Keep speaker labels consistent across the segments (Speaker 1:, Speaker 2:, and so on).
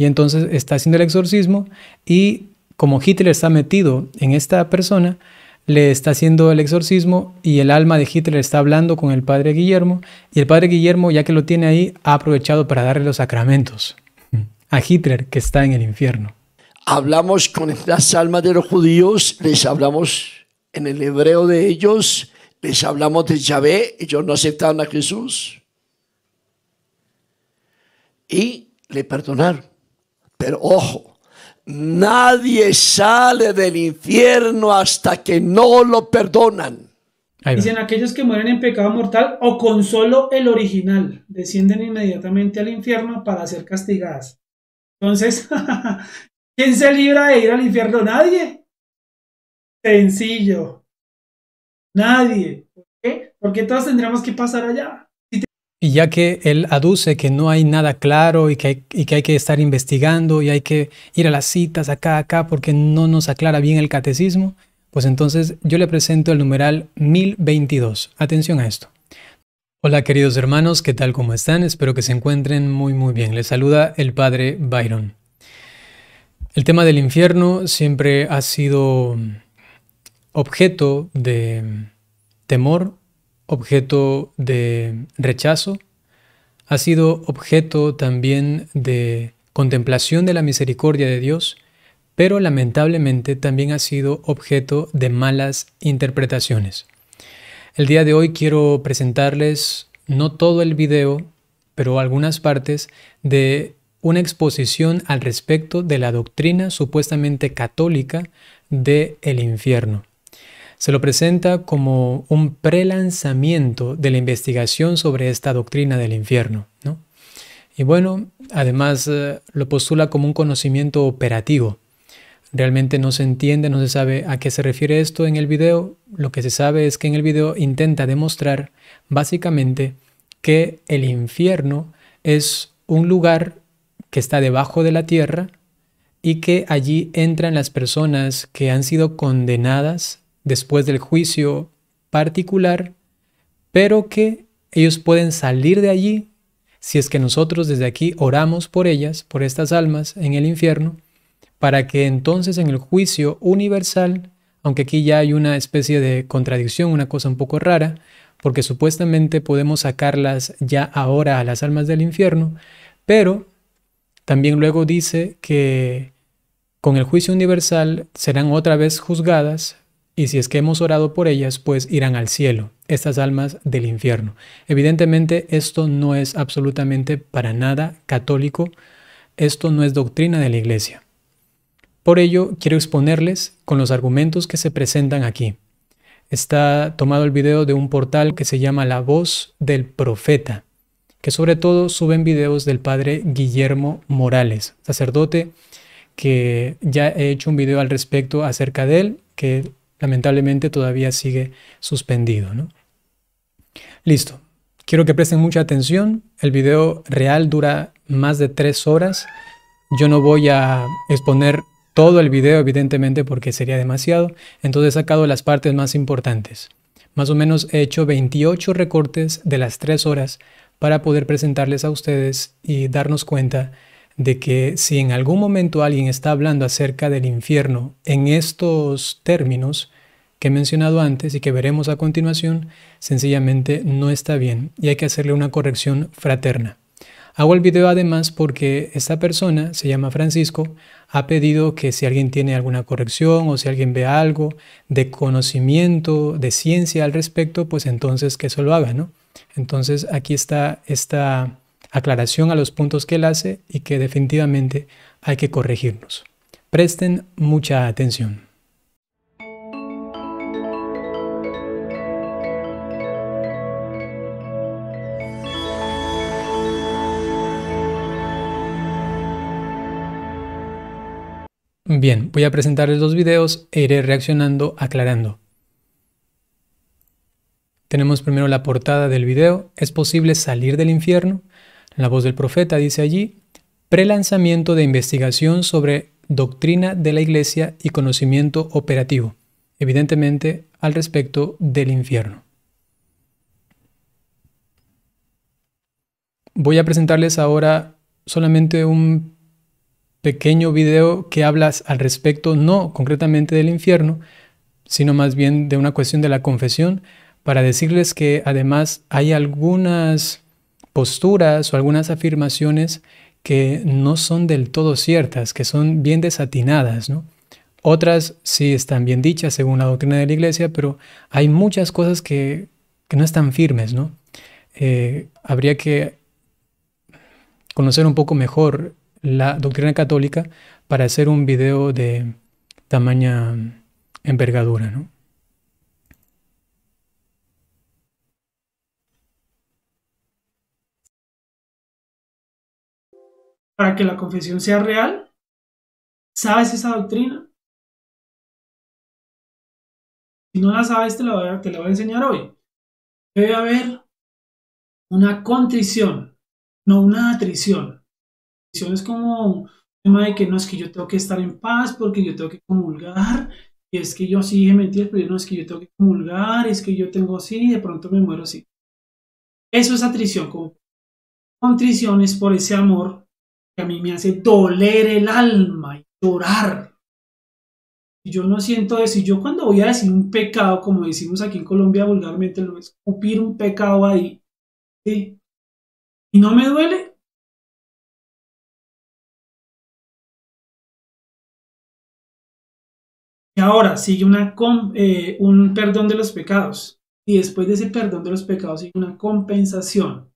Speaker 1: Y entonces está haciendo el exorcismo y como Hitler está metido en esta persona, le está haciendo el exorcismo y el alma de Hitler está hablando con el padre Guillermo y el padre Guillermo, ya que lo tiene ahí, ha aprovechado para darle los sacramentos a Hitler que está en el infierno.
Speaker 2: Hablamos con las almas de los judíos, les hablamos en el hebreo de ellos, les hablamos de Yahvé, ellos no aceptaron a Jesús y le perdonaron. Pero ojo, nadie sale del infierno hasta que no lo perdonan. Dicen aquellos que mueren en pecado mortal o con
Speaker 3: solo el original, descienden inmediatamente al infierno para ser castigadas. Entonces, ¿quién se libra de ir al infierno? Nadie. Sencillo. Nadie. ¿Por qué? Porque todos tendremos que pasar allá.
Speaker 1: Y ya que él aduce que no hay nada claro y que, hay, que estar investigando y hay que ir a las citas acá, acá, porque no nos aclara bien el catecismo, pues entonces yo le presento el numeral 1022. Atención a esto. Hola queridos hermanos, ¿qué tal cómo están? Espero que se encuentren muy muy bien. Les saluda el padre Byron. El tema del infierno siempre ha sido objeto de temor objeto de rechazo, ha sido objeto también de contemplación de la misericordia de Dios, pero lamentablemente también ha sido objeto de malas interpretaciones. El día de hoy quiero presentarles no todo el video, pero algunas partes de una exposición al respecto de la doctrina supuestamente católica del el infierno. Se lo presenta como un prelanzamiento de la investigación sobre esta doctrina del infierno. Y bueno, además eh, lo postula como un conocimiento operativo. Realmente no se entiende, no se sabe a qué se refiere esto en el video. Lo que se sabe es que en el video intenta demostrar básicamente que el infierno es un lugar que está debajo de la tierra y que allí entran las personas que han sido condenadas después del juicio particular, pero que ellos pueden salir de allí si es que nosotros desde aquí oramos por ellas, por estas almas en el infierno, para que entonces en el juicio universal, aunque aquí ya hay una especie de contradicción, una cosa un poco rara, porque supuestamente podemos sacarlas ya ahora a las almas del infierno, pero también luego dice que con el juicio universal serán otra vez juzgadas y si es que hemos orado por ellas, pues irán al cielo, estas almas del infierno. Evidentemente esto no es absolutamente para nada católico, esto no es doctrina de la Iglesia. Por ello, quiero exponerles con los argumentos que se presentan aquí. Está tomado el video de un portal que se llama La Voz del Profeta, que sobre todo suben videos del padre Guillermo Morales, sacerdote que ya he hecho un video al respecto acerca de él, que lamentablemente todavía sigue suspendido. Listo. Quiero que presten mucha atención. El video real dura más de tres horas. Yo no voy a exponer todo el video, evidentemente, porque sería demasiado. Entonces he sacado las partes más importantes. Más o menos he hecho 28 recortes de las tres horas para poder presentarles a ustedes y darnos cuenta de que si en algún momento alguien está hablando acerca del infierno en estos términos, que he mencionado antes y que veremos a continuación, sencillamente no está bien y hay que hacerle una corrección fraterna. Hago el video además porque esta persona, se llama Francisco, ha pedido que si alguien tiene alguna corrección o si alguien ve algo de conocimiento, de ciencia al respecto, pues entonces que eso lo haga, ¿no? Entonces aquí está esta aclaración a los puntos que él hace y que definitivamente hay que corregirnos. Presten mucha atención. Bien, voy a presentarles los videos e iré reaccionando, aclarando. Tenemos primero la portada del video, ¿es posible salir del infierno? La voz del profeta dice allí, prelanzamiento de investigación sobre doctrina de la iglesia y conocimiento operativo, evidentemente al respecto del infierno. Voy a presentarles ahora solamente un pequeño video que hablas al respecto, no concretamente del infierno, sino más bien de una cuestión de la confesión, para decirles que además hay algunas posturas o algunas afirmaciones que no son del todo ciertas, que son bien desatinadas, ¿no? Otras sí están bien dichas según la doctrina de la iglesia, pero hay muchas cosas que, no están firmes, ¿no? Eh, habría que conocer un poco mejor la doctrina católica para hacer un video de tamaño envergadura,
Speaker 4: Para que la confesión sea real, ¿sabes esa doctrina?
Speaker 3: Si no la sabes, te la voy a, te la voy a enseñar hoy. Debe haber una contrición, no una atrición es como un tema de que no es que yo tengo que estar en paz porque yo tengo que comulgar, y es que yo sí dije mentiras, pero no es que yo tengo que comulgar, es que yo tengo así y de pronto me muero así. Eso es atrición, como contrición es por ese amor que a mí me hace doler el alma y llorar. Y yo no siento eso, y yo cuando voy a decir un pecado, como decimos aquí en Colombia vulgarmente, lo escupir un pecado ahí,
Speaker 4: ¿sí? y no me duele, Ahora sigue una,
Speaker 3: eh, un perdón de los pecados. Y después de ese perdón de los pecados sigue una compensación.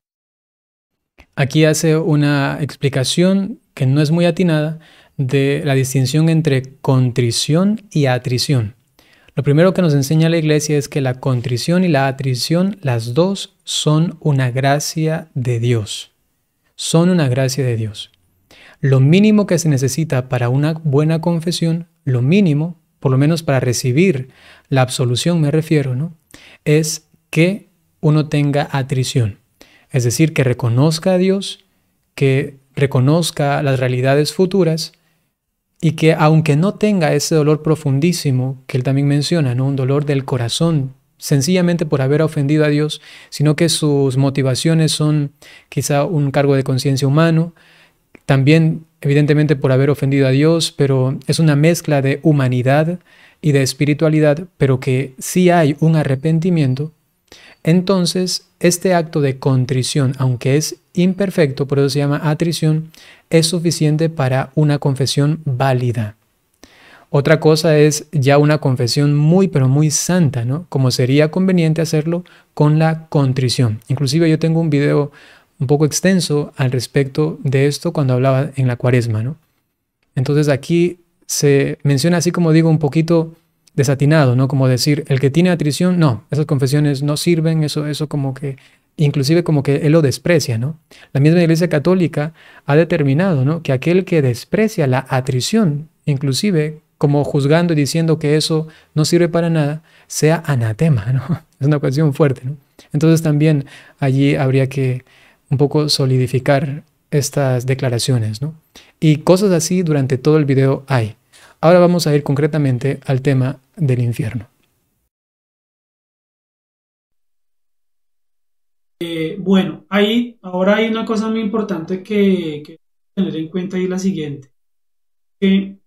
Speaker 1: Aquí hace una explicación que no es muy atinada de la distinción entre contrición y atrición. Lo primero que nos enseña la iglesia es que la contrición y la atrición, las dos, son una gracia de Dios. Son una gracia de Dios. Lo mínimo que se necesita para una buena confesión, lo mínimo por lo menos para recibir la absolución me refiero, ¿no? Es que uno tenga atrición, es decir, que reconozca a Dios, que reconozca las realidades futuras y que aunque no tenga ese dolor profundísimo que él también menciona, ¿no? Un dolor del corazón sencillamente por haber ofendido a Dios, sino que sus motivaciones son quizá un cargo de conciencia humano, también evidentemente por haber ofendido a Dios, pero es una mezcla de humanidad y de espiritualidad, pero que sí hay un arrepentimiento, entonces este acto de contrición, aunque es imperfecto, por eso se llama atrición, es suficiente para una confesión válida. Otra cosa es ya una confesión muy, pero muy santa, ¿no? Como sería conveniente hacerlo con la contrición. Inclusive yo tengo un video un poco extenso al respecto de esto cuando hablaba en la cuaresma, ¿no? Entonces aquí se menciona así como digo un poquito desatinado, ¿no? Como decir, el que tiene atrición, no, esas confesiones no sirven, eso, eso como que, inclusive como que él lo desprecia, ¿no? La misma Iglesia Católica ha determinado, ¿no? Que aquel que desprecia la atrición, inclusive como juzgando y diciendo que eso no sirve para nada, sea anatema, ¿no? Es una cuestión fuerte, ¿no? Entonces también allí habría que poco solidificar estas declaraciones, Y cosas así durante todo el video hay. Ahora vamos a ir concretamente al tema del infierno.
Speaker 3: Eh, bueno, ahí ahora hay una cosa muy importante que, tener en cuenta y la siguiente. Que,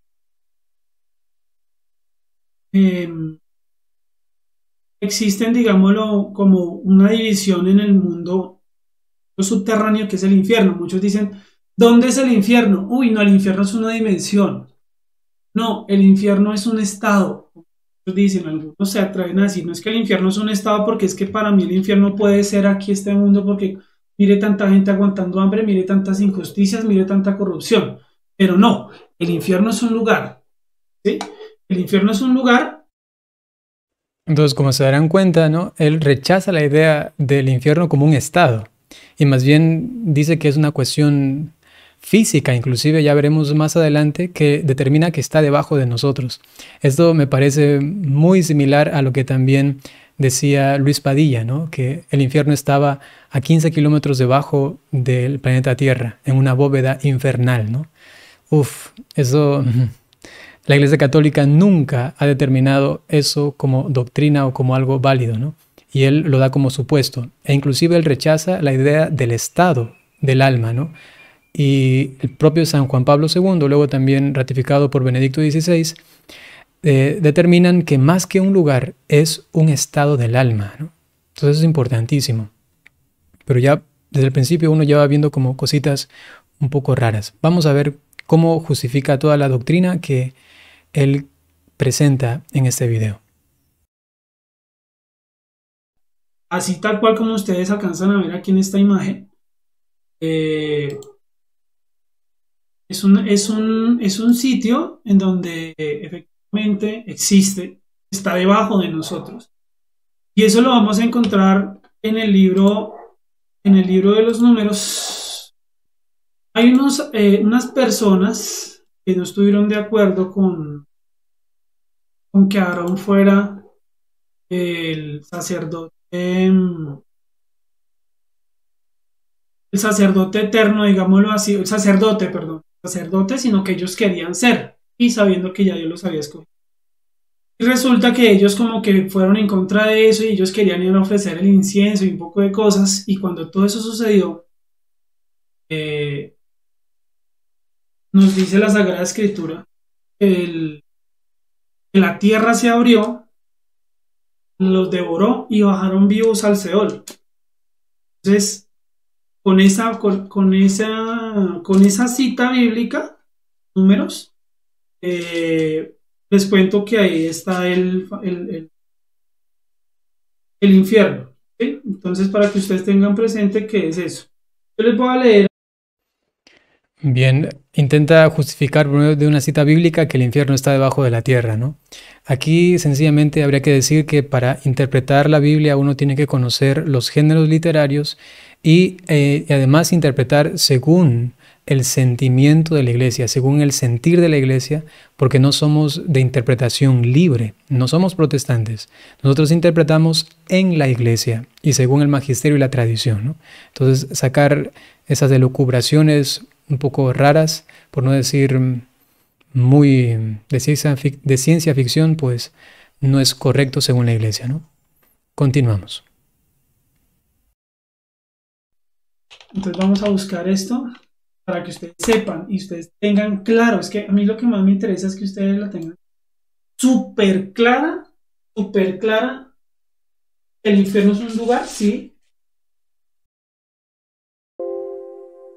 Speaker 3: em, existen, digámoslo, como una división en el mundo subterráneo que es el infierno. Muchos dicen, ¿dónde es el infierno? Uy, no, el infierno es una dimensión. No, el infierno es un estado. Muchos dicen, algunos se atreven a decir, no es que el infierno es un estado porque es que para mí el infierno puede ser aquí este mundo porque mire tanta gente aguantando hambre, mire tantas injusticias, mire tanta corrupción. Pero no, el infierno es un lugar. ¿sí? El infierno es un lugar.
Speaker 1: Entonces, como se darán cuenta, ¿no? Él rechaza la idea del infierno como un estado y más bien dice que es una cuestión física, inclusive ya veremos más adelante, que determina que está debajo de nosotros. Esto me parece muy similar a lo que también decía Luis Padilla, ¿no? que el infierno estaba a 15 kilómetros debajo del planeta Tierra, en una bóveda infernal. ¿no? Uf, eso... La Iglesia Católica nunca ha determinado eso como doctrina o como algo válido, ¿no? y él lo da como supuesto. E inclusive él rechaza la idea del estado del alma, ¿no? Y el propio San Juan Pablo II, luego también ratificado por Benedicto XVI, eh, determinan que más que un lugar es un estado del alma, ¿no? Entonces es importantísimo. Pero ya desde el principio uno ya va viendo como cositas un poco raras. Vamos a ver cómo justifica toda la doctrina que él presenta en este video.
Speaker 3: así tal cual como ustedes alcanzan a ver aquí en esta imagen, eh, es, un, sitio en donde eh, efectivamente existe, está debajo de nosotros. Y eso lo vamos a encontrar en el libro, en el libro de los números. Hay unos, eh, unas personas que no estuvieron de acuerdo con, con que Aarón fuera el sacerdote Em, el sacerdote eterno, digámoslo así, el sacerdote, perdón, sacerdote, sino que ellos querían ser y sabiendo que ya Dios los había escogido. Y resulta que ellos como que fueron en contra de eso y ellos querían ir a ofrecer el incienso y un poco de cosas y cuando todo eso sucedió, eh, nos dice la Sagrada Escritura, el, que la tierra se abrió los devoró y bajaron vivos al Seol. Entonces, con esa, con, esa, con esa cita bíblica, números, eh, les cuento que ahí está el, el, infierno. Entonces, para que ustedes tengan presente que es eso. Yo les voy a leer
Speaker 1: Bien, intenta justificar por medio de una cita bíblica que el infierno está debajo de la tierra, ¿no? Aquí sencillamente habría que decir que para interpretar la Biblia uno tiene que conocer los géneros literarios eh, y, además interpretar según el sentimiento de la iglesia, según el sentir de la iglesia, porque no somos de interpretación libre, no somos protestantes. Nosotros interpretamos en la iglesia y según el magisterio y la tradición. Entonces, sacar esas delucubraciones un poco raras, por no decir mm, muy mm, de ciencia, de ciencia ficción, pues no es correcto según la iglesia, ¿no? Continuamos.
Speaker 3: Entonces vamos a buscar esto para que ustedes sepan y ustedes tengan claro. Es que a mí lo que más me interesa es que ustedes la tengan súper clara, súper clara. El infierno es un lugar, sí,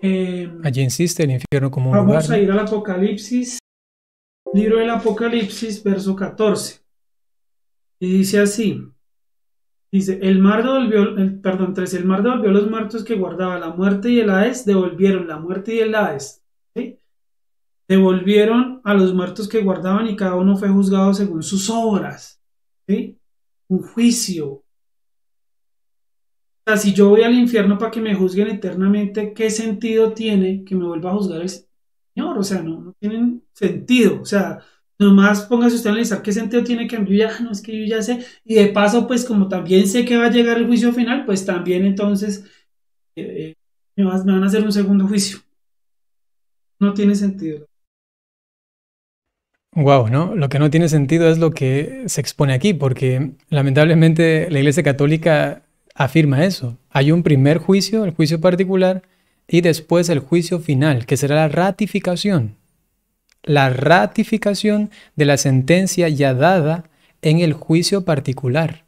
Speaker 3: Em,
Speaker 1: Allí insiste el infierno como un vamos lugar. Vamos a ir
Speaker 3: al Apocalipsis, libro del Apocalipsis, verso 14. Y dice así. Dice, el mar devolvió, perdón, 13 el mar devolvió los muertos que guardaba la muerte y el Hades, devolvieron la muerte y el Hades. Devolvieron a los muertos que guardaban y cada uno fue juzgado según sus obras. ¿sí? Un juicio, sea, si yo voy al infierno para que me juzguen eternamente, ¿qué sentido tiene que me vuelva a juzgar el Señor? O sea, no, tienen sentido. O sea, nomás póngase usted a analizar qué sentido tiene que yo ya, no es que yo ya sé. Y de paso, pues como también sé que va a llegar el juicio final, pues también entonces eh, eh, me, van a hacer un segundo juicio. No tiene sentido.
Speaker 1: Wow, ¿no? Lo que no tiene sentido es lo que se expone aquí, porque lamentablemente la Iglesia Católica afirma eso. Hay un primer juicio, el juicio particular, y después el juicio final, que será la ratificación. La ratificación de la sentencia ya dada en el juicio particular.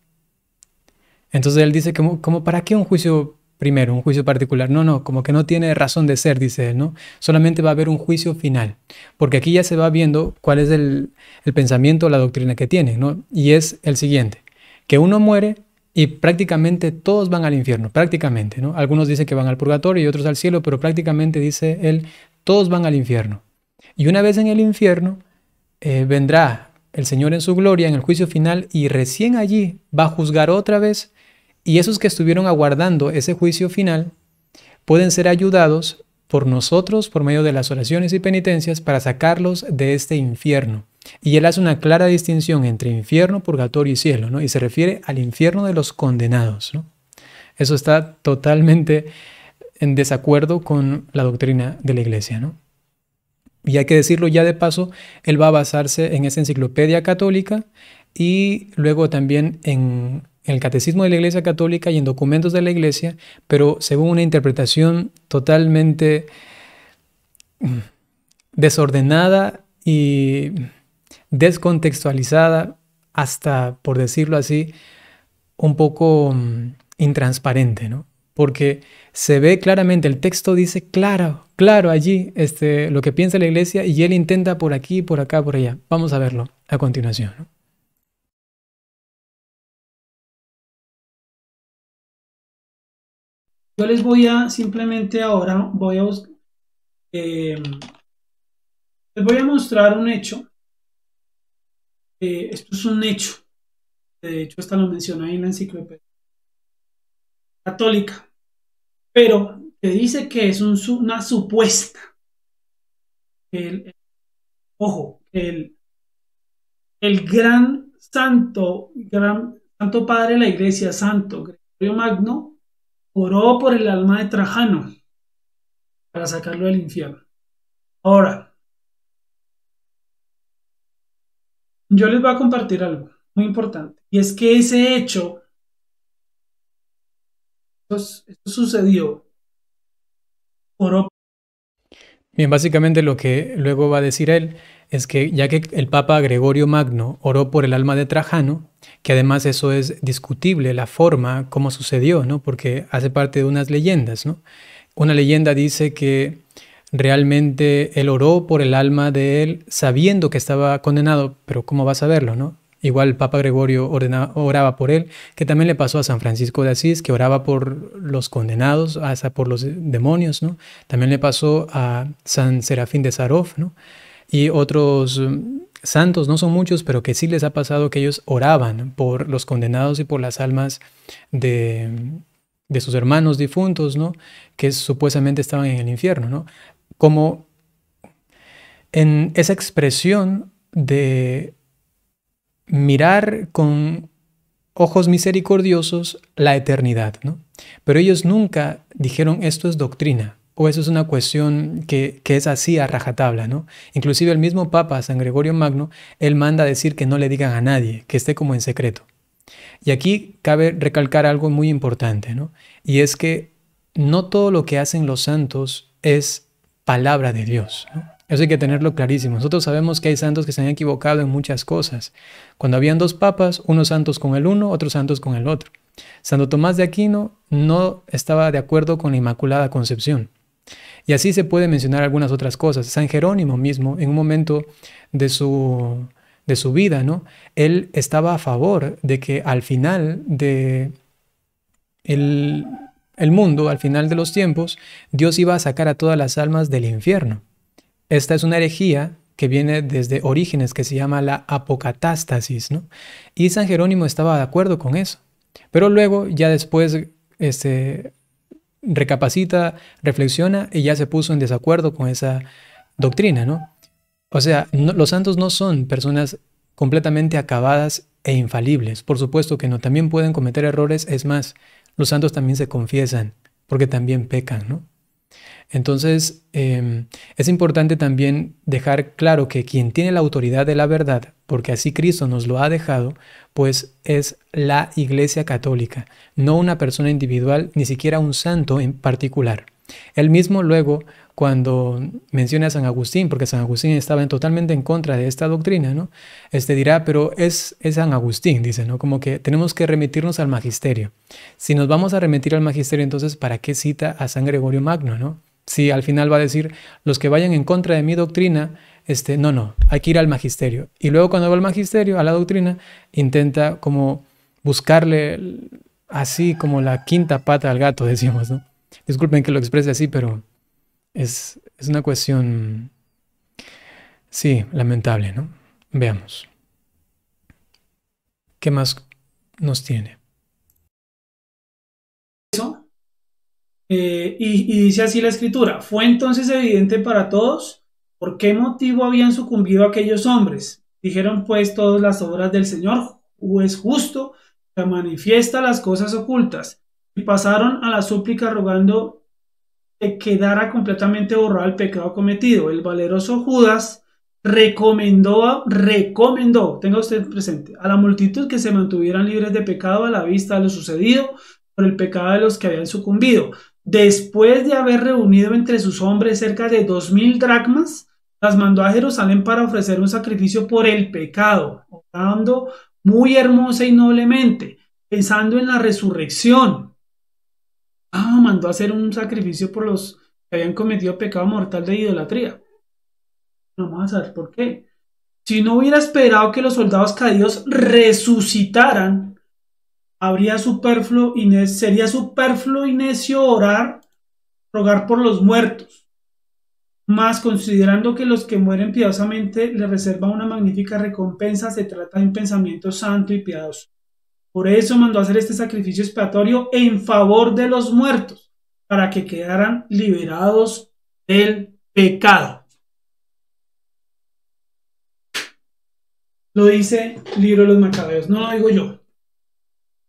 Speaker 1: Entonces él dice, como, para qué un juicio primero, un juicio particular. No, no, como que no tiene razón de ser, dice él, ¿no? Solamente va a haber un juicio final, porque aquí ya se va viendo cuál es el, el pensamiento, la doctrina que tiene, ¿no? Y es el siguiente, que uno muere y prácticamente todos van al infierno, prácticamente, ¿no? Algunos dicen que van al purgatorio y otros al cielo, pero prácticamente dice él, todos van al infierno. Y una vez en el infierno, eh, vendrá el Señor en su gloria, en el juicio final, y recién allí va a juzgar otra vez, y esos que estuvieron aguardando ese juicio final pueden ser ayudados por nosotros por medio de las oraciones y penitencias para sacarlos de este infierno. Y él hace una clara distinción entre infierno, purgatorio y cielo, ¿no? Y se refiere al infierno de los condenados, ¿no? Eso está totalmente en desacuerdo con la doctrina de la iglesia, ¿no? Y hay que decirlo ya de paso, él va a basarse en esa enciclopedia católica y luego también en el catecismo de la iglesia católica y en documentos de la iglesia, pero según una interpretación totalmente mm, desordenada y descontextualizada, hasta, por decirlo así, un poco mm, intransparente, ¿no? Porque se ve claramente, el texto dice claro, claro allí este, lo que piensa la iglesia y él
Speaker 4: intenta por aquí, por acá, por allá. Vamos a verlo a continuación. ¿no? Yo les voy
Speaker 3: a simplemente ahora voy a eh, les voy a mostrar un hecho eh, esto es un hecho. De hecho, hasta lo menciona ahí en la enciclopedia católica. Pero te dice que es una supuesta. El, ojo, el, el gran santo, gran santo padre de la iglesia, santo Gregorio Magno, oró por el alma de Trajano para sacarlo del infierno. Ahora, Yo les voy a compartir algo muy importante, y es que ese hecho, pues, sucedió
Speaker 1: por... Bien, básicamente lo que luego va a decir él es que ya que el Papa Gregorio Magno oró por el alma de Trajano, que además eso es discutible, la forma como sucedió, ¿no? porque hace parte de unas leyendas. ¿no? Una leyenda dice que Realmente él oró por el alma de él sabiendo que estaba condenado, pero ¿cómo vas a verlo, no? Igual el Papa Gregorio oraba por él, que también le pasó a San Francisco de Asís, que oraba por los condenados, hasta por los demonios, ¿no? También le pasó a San Serafín de Sarov, ¿no? Y otros mm, santos, no son muchos, pero que sí les ha pasado que ellos oraban por los condenados y por las almas de, de sus hermanos difuntos, ¿no? Que supuestamente estaban en el infierno, ¿no? como en esa expresión de mirar con ojos misericordiosos la eternidad. ¿no? Pero ellos nunca dijeron esto es doctrina o eso es una cuestión que, es así a rajatabla. ¿no? Inclusive el mismo Papa, San Gregorio Magno, él manda decir que no le digan a nadie, que esté como en secreto. Y aquí cabe recalcar algo muy importante, ¿no? y es que no todo lo que hacen los santos es palabra de Dios. Eso hay que tenerlo clarísimo. Nosotros sabemos que hay santos que se han equivocado en muchas cosas. Cuando habían dos papas, unos santos con el uno, otros santos con el otro. Santo Tomás de Aquino no estaba de acuerdo con la Inmaculada Concepción. Y así se puede mencionar algunas otras cosas. San Jerónimo mismo, en un momento de su, de su vida, ¿no? Él estaba a favor de que al final de el, el mundo, al final de los tiempos, Dios iba a sacar a todas las almas del infierno. Esta es una herejía que viene desde Orígenes, que se llama la apocatástasis, ¿no? Y San Jerónimo estaba de acuerdo con eso. Pero luego, ya después, este, recapacita, reflexiona y ya se puso en desacuerdo con esa doctrina, ¿no? O sea, los santos no son personas completamente acabadas e infalibles. Por supuesto que no, también pueden cometer errores. Es más, los santos también se confiesan porque también pecan, ¿no? Entonces, em, es importante también dejar claro que quien tiene la autoridad de la verdad, porque así Cristo nos lo ha dejado, pues es la Iglesia Católica, no una persona individual, ni siquiera un santo en particular. Él mismo luego cuando menciona a San Agustín, porque San Agustín estaba totalmente en contra de esta doctrina, ¿no? Este dirá, pero es, es San Agustín, dice, ¿no? Como que tenemos que remitirnos al magisterio. Si nos vamos a remitir al magisterio, entonces, ¿para qué cita a San Gregorio Magno, ¿no? Si al final va a decir, los que vayan en contra de mi doctrina, este, no, no, hay que ir al magisterio. Y luego cuando va al magisterio, a la doctrina, intenta como buscarle así como la quinta pata al gato, decíamos, ¿no? Disculpen que lo exprese así, pero es, una cuestión, sí, lamentable, ¿no? Veamos. ¿Qué más nos tiene?
Speaker 3: Eso. Eh, y, dice así la escritura, fue entonces evidente para todos por qué motivo habían sucumbido aquellos hombres. Dijeron pues todas las obras del Señor, o es justo, que manifiesta las cosas ocultas. Y pasaron a la súplica rogando quedara completamente borrado el pecado cometido. El valeroso Judas recomendó, recomendó, tenga usted presente, a la multitud que se mantuvieran libres de pecado a la vista de lo sucedido por el pecado de los que habían sucumbido. Después de haber reunido entre sus hombres cerca de dos mil dracmas, las mandó a Jerusalén para ofrecer un sacrificio por el pecado, orando muy hermosa y noblemente, pensando en la resurrección, Ah, mandó a hacer un sacrificio por los que habían cometido pecado mortal de idolatría. No Vamos a saber por qué. Si no hubiera esperado que los soldados caídos resucitaran, habría superfluo y sería superfluo y necio orar, rogar por los muertos. Más considerando que los que mueren piadosamente le reserva una magnífica recompensa, se trata de un pensamiento santo y piadoso. Por eso mandó a hacer este sacrificio expiatorio en favor de los muertos, para que quedaran liberados del pecado. Lo dice el libro de los Macabeos, no lo digo yo.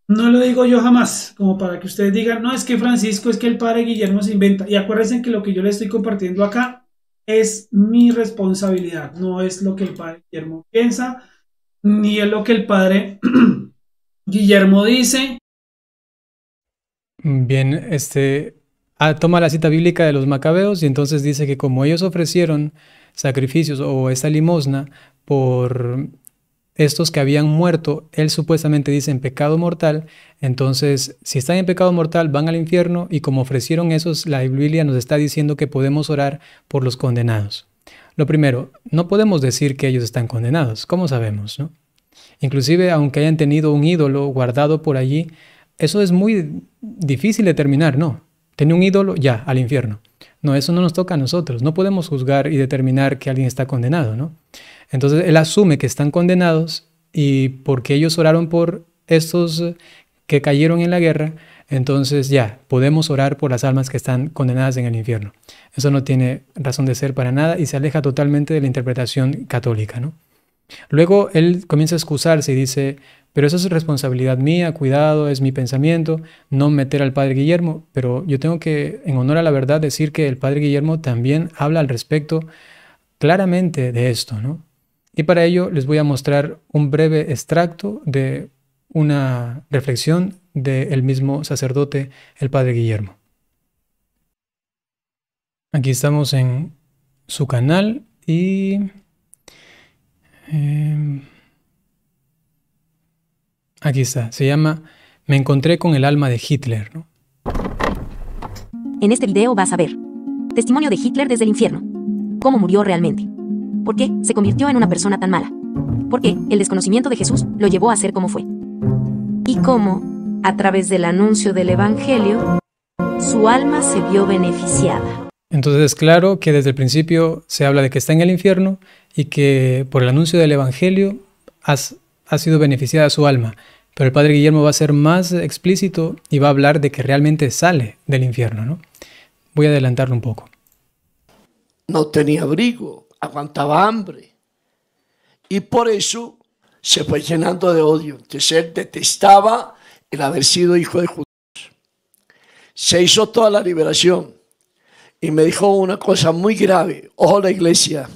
Speaker 3: No lo digo yo jamás, como para que ustedes digan, no, es que Francisco, es que el padre Guillermo se inventa. Y acuérdense que lo que yo le estoy compartiendo acá es mi responsabilidad, no es lo que el padre Guillermo piensa, ni es lo que el padre Guillermo dice.
Speaker 1: Bien, este ah, toma la cita bíblica de los macabeos y entonces dice que como ellos ofrecieron sacrificios o esta limosna por estos que habían muerto, él supuestamente dice en pecado mortal, entonces si están en pecado mortal van al infierno y como ofrecieron esos, la Biblia nos está diciendo que podemos orar por los condenados. Lo primero, no podemos decir que ellos están condenados, ¿cómo sabemos? No? Inclusive, aunque hayan tenido un ídolo guardado por allí, eso es muy difícil determinar, ¿no? Tenía un ídolo, ya, al infierno. No, eso no nos toca a nosotros. No podemos juzgar y determinar que alguien está condenado, ¿no? Entonces, él asume que están condenados y porque ellos oraron por estos que cayeron en la guerra, entonces ya, podemos orar por las almas que están condenadas en el infierno. Eso no tiene razón de ser para nada y se aleja totalmente de la interpretación católica, ¿no? Luego él comienza a excusarse y dice, pero eso es responsabilidad mía, cuidado, es mi pensamiento, no meter al padre Guillermo, pero yo tengo que, en honor a la verdad, decir que el padre Guillermo también habla al respecto claramente de esto, ¿no? Y para ello les voy a mostrar un breve extracto de una reflexión del mismo sacerdote, el padre Guillermo. Aquí estamos en su canal y Em, aquí está, se llama Me encontré con el alma de Hitler. ¿no? En este video vas a ver Testimonio de Hitler desde el infierno. ¿Cómo murió realmente? ¿Por qué se convirtió en una persona tan mala? ¿Por qué el desconocimiento de Jesús lo llevó a ser como fue? Y cómo, a través del anuncio del Evangelio, su alma se
Speaker 2: vio beneficiada.
Speaker 1: Entonces, claro que desde el principio se habla de que está en el infierno y que por el anuncio del Evangelio ha sido beneficiada su alma. Pero el padre Guillermo va a ser más explícito y va a hablar de que realmente sale del infierno. ¿no? Voy a adelantarlo un poco.
Speaker 2: No tenía abrigo, aguantaba hambre. Y por eso se fue llenando de odio. que él detestaba el haber sido hijo de Judas. Se hizo toda la liberación. Y me dijo una cosa muy grave. Ojo la iglesia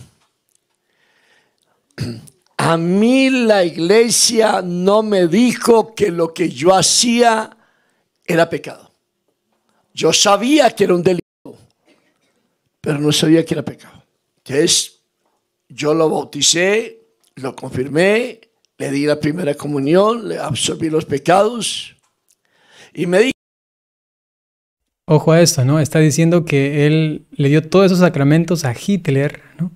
Speaker 2: a mí la iglesia no me dijo que lo que yo hacía era pecado. Yo sabía que era un delito, pero no sabía que era pecado. Entonces, yo lo bauticé, lo confirmé, le di la primera comunión, le absorbí los pecados y me dijo...
Speaker 1: Ojo a esto, ¿no? Está diciendo que él le dio todos esos sacramentos a Hitler, ¿no?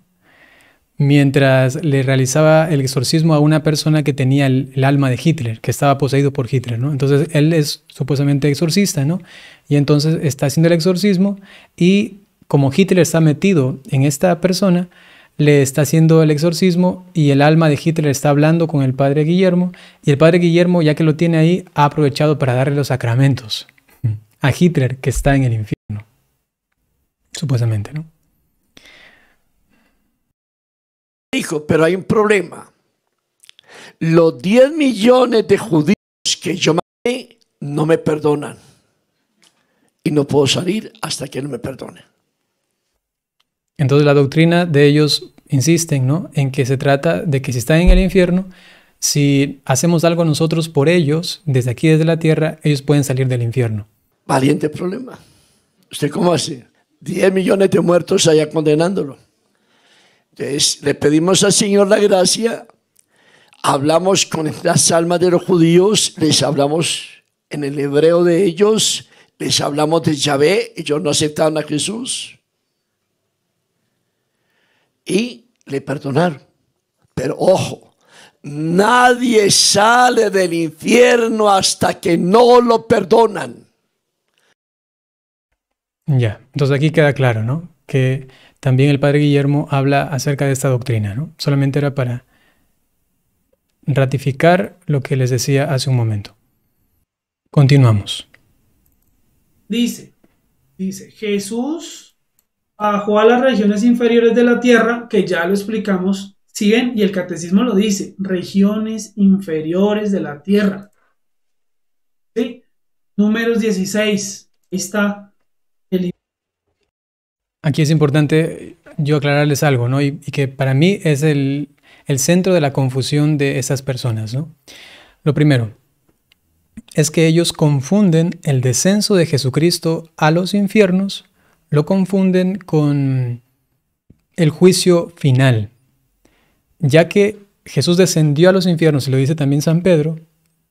Speaker 1: mientras le realizaba el exorcismo a una persona que tenía el, alma de Hitler, que estaba poseído por Hitler, ¿no? Entonces él es supuestamente exorcista, ¿no? Y entonces está haciendo el exorcismo y como Hitler está metido en esta persona, le está haciendo el exorcismo y el alma de Hitler está hablando con el padre Guillermo y el padre Guillermo, ya que lo tiene ahí, ha aprovechado para darle los sacramentos a Hitler que está en el infierno,
Speaker 2: supuestamente, ¿no? dijo, pero hay un problema. Los 10 millones de judíos que yo maté no me perdonan. Y no puedo salir hasta que no me perdone.
Speaker 1: Entonces la doctrina de ellos insiste en que se trata de que si están en el infierno, si hacemos algo nosotros por ellos, desde aquí, desde la tierra, ellos pueden salir del infierno.
Speaker 2: Valiente problema. ¿Usted cómo hace? 10 millones de muertos allá condenándolo. Entonces, le pedimos al Señor la gracia, hablamos con las almas de los judíos, les hablamos en el hebreo de ellos, les hablamos de Yahvé, ellos no aceptaron a Jesús. Y le perdonaron. Pero ojo, nadie sale del infierno hasta que no lo perdonan.
Speaker 1: Ya, entonces aquí queda claro, ¿no? Que también el padre Guillermo habla acerca de esta doctrina. ¿no? Solamente era para ratificar lo que les decía hace un momento. Continuamos.
Speaker 3: Dice, dice, Jesús bajó a las regiones inferiores de la tierra, que ya lo explicamos, siguen, y el catecismo lo dice, regiones inferiores de la tierra. ¿Sí? Números 16, está
Speaker 1: Aquí es importante yo aclararles algo, ¿no? Y, que para mí es el, el, centro de la confusión de esas personas, ¿no? Lo primero es que ellos confunden el descenso de Jesucristo a los infiernos, lo confunden con el juicio final, ya que Jesús descendió a los infiernos, y lo dice también San Pedro,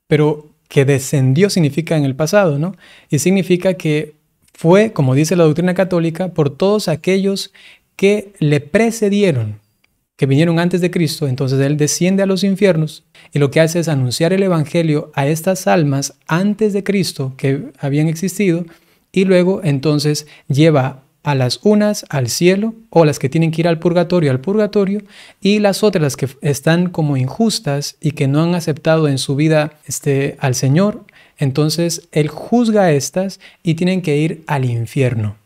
Speaker 1: pero que descendió significa en el pasado, ¿no? Y significa que fue, como dice la doctrina católica, por todos aquellos que le precedieron, que vinieron antes de Cristo, entonces Él desciende a los infiernos y lo que hace es anunciar el Evangelio a estas almas antes de Cristo que habían existido y luego entonces lleva a las unas al cielo o las que tienen que ir al purgatorio al purgatorio y las otras las que están como injustas y que no han aceptado en su vida este al Señor entonces Él juzga estas y tienen que ir al infierno.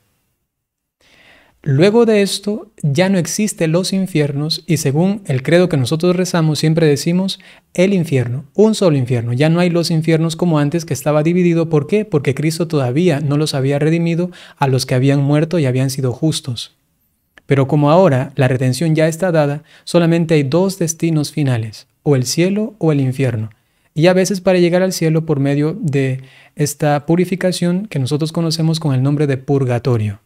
Speaker 1: Luego de esto ya no existen los infiernos y según el credo que nosotros rezamos siempre decimos el infierno, un solo infierno. Ya no hay los infiernos como antes que estaba dividido. ¿Por qué? Porque Cristo todavía no los había redimido a los que habían muerto y habían sido justos. Pero como ahora la retención ya está dada, solamente hay dos destinos finales, o el cielo o el infierno y a veces para llegar al cielo por medio de esta purificación que nosotros conocemos con el nombre de purgatorio.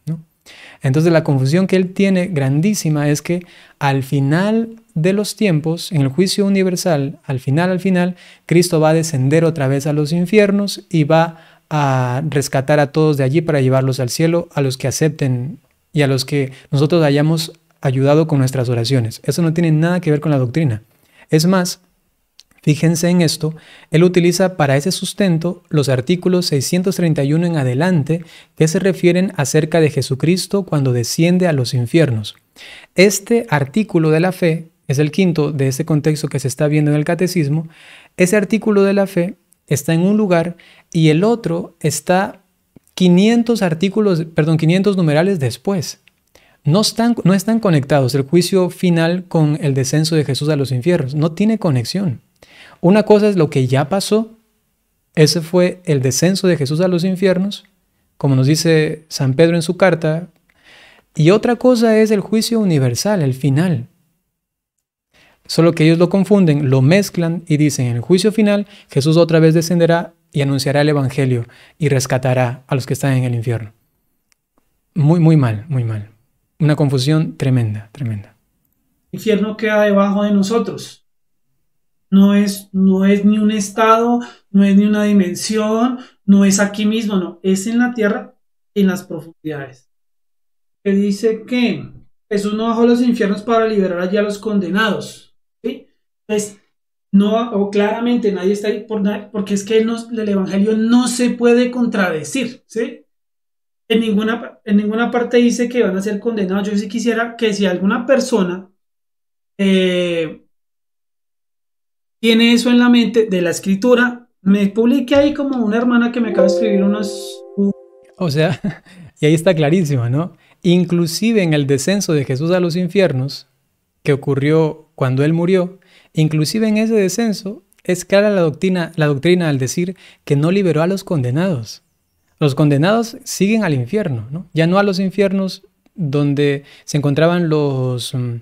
Speaker 1: Entonces la confusión que él tiene grandísima es que al final de los tiempos, en el juicio universal, al final, al final, Cristo va a descender otra vez a los infiernos y va a rescatar a todos de allí para llevarlos al cielo, a los que acepten y a los que nosotros hayamos ayudado con nuestras oraciones. Eso no tiene nada que ver con la doctrina. Es más, Fíjense en esto, él utiliza para ese sustento los artículos 631 en adelante que se refieren acerca de Jesucristo cuando desciende a los infiernos. Este artículo de la fe, es el quinto de ese contexto que se está viendo en el catecismo, ese artículo de la fe está en un lugar y el otro está 500 artículos, perdón, 500 numerales después. No están, no están conectados el juicio final con el descenso de Jesús a los infiernos, no tiene conexión. Una cosa es lo que ya pasó, ese fue el descenso de Jesús a los infiernos, como nos dice San Pedro en su carta, y otra cosa es el juicio universal, el final. Solo que ellos lo confunden, lo mezclan y dicen, en el juicio final Jesús otra vez descenderá y anunciará el Evangelio y rescatará a los que están en el infierno. Muy, muy mal, muy mal. Una confusión tremenda, tremenda.
Speaker 3: El infierno queda debajo de nosotros. No es, no es ni un estado, no es ni una dimensión, no es aquí mismo, no, es en la tierra, en las profundidades. Que dice que Jesús no bajó los infiernos para liberar allí a los condenados. ¿sí? Pues no, o claramente nadie está ahí por porque es que el Evangelio no se puede contradecir, ¿sí? En ninguna, en ninguna parte dice que van a ser condenados. Yo sí quisiera que si alguna persona eh, tiene eso en la mente de la escritura. Me publiqué ahí como una hermana que me acaba de escribir unos...
Speaker 1: O sea, y ahí está clarísimo, ¿no? Inclusive en el descenso de Jesús a los infiernos, que ocurrió cuando él murió, inclusive en ese descenso es clara la doctrina, la doctrina al decir que no liberó a los condenados. Los condenados siguen al infierno, ¿no? Ya no a los infiernos donde se encontraban los, mm,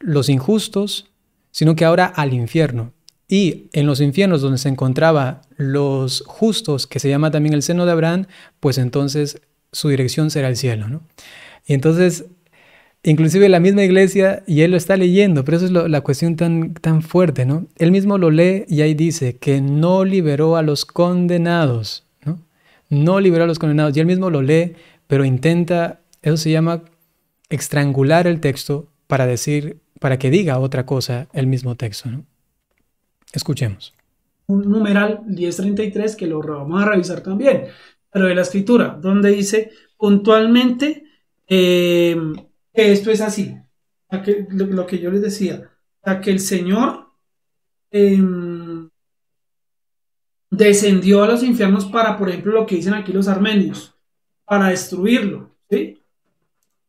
Speaker 1: los injustos, sino que ahora al infierno. Y en los infiernos donde se encontraba los justos, que se llama también el seno de Abraham, pues entonces su dirección será el cielo. ¿no? Y entonces, inclusive la misma iglesia, y él lo está leyendo, pero eso es la cuestión tan, tan fuerte, ¿no? Él mismo lo lee y ahí dice que no liberó a los condenados, ¿no? No liberó a los condenados, y él mismo lo lee, pero intenta, eso se llama estrangular el texto para decir para que diga otra cosa el mismo texto. Escuchemos.
Speaker 3: Un numeral 1033 que lo vamos a revisar también, pero de la escritura, donde dice puntualmente eh, que esto es así. lo, que yo les decía, que el Señor em, descendió a los infiernos para, por ejemplo, lo que dicen aquí los armenios, para destruirlo.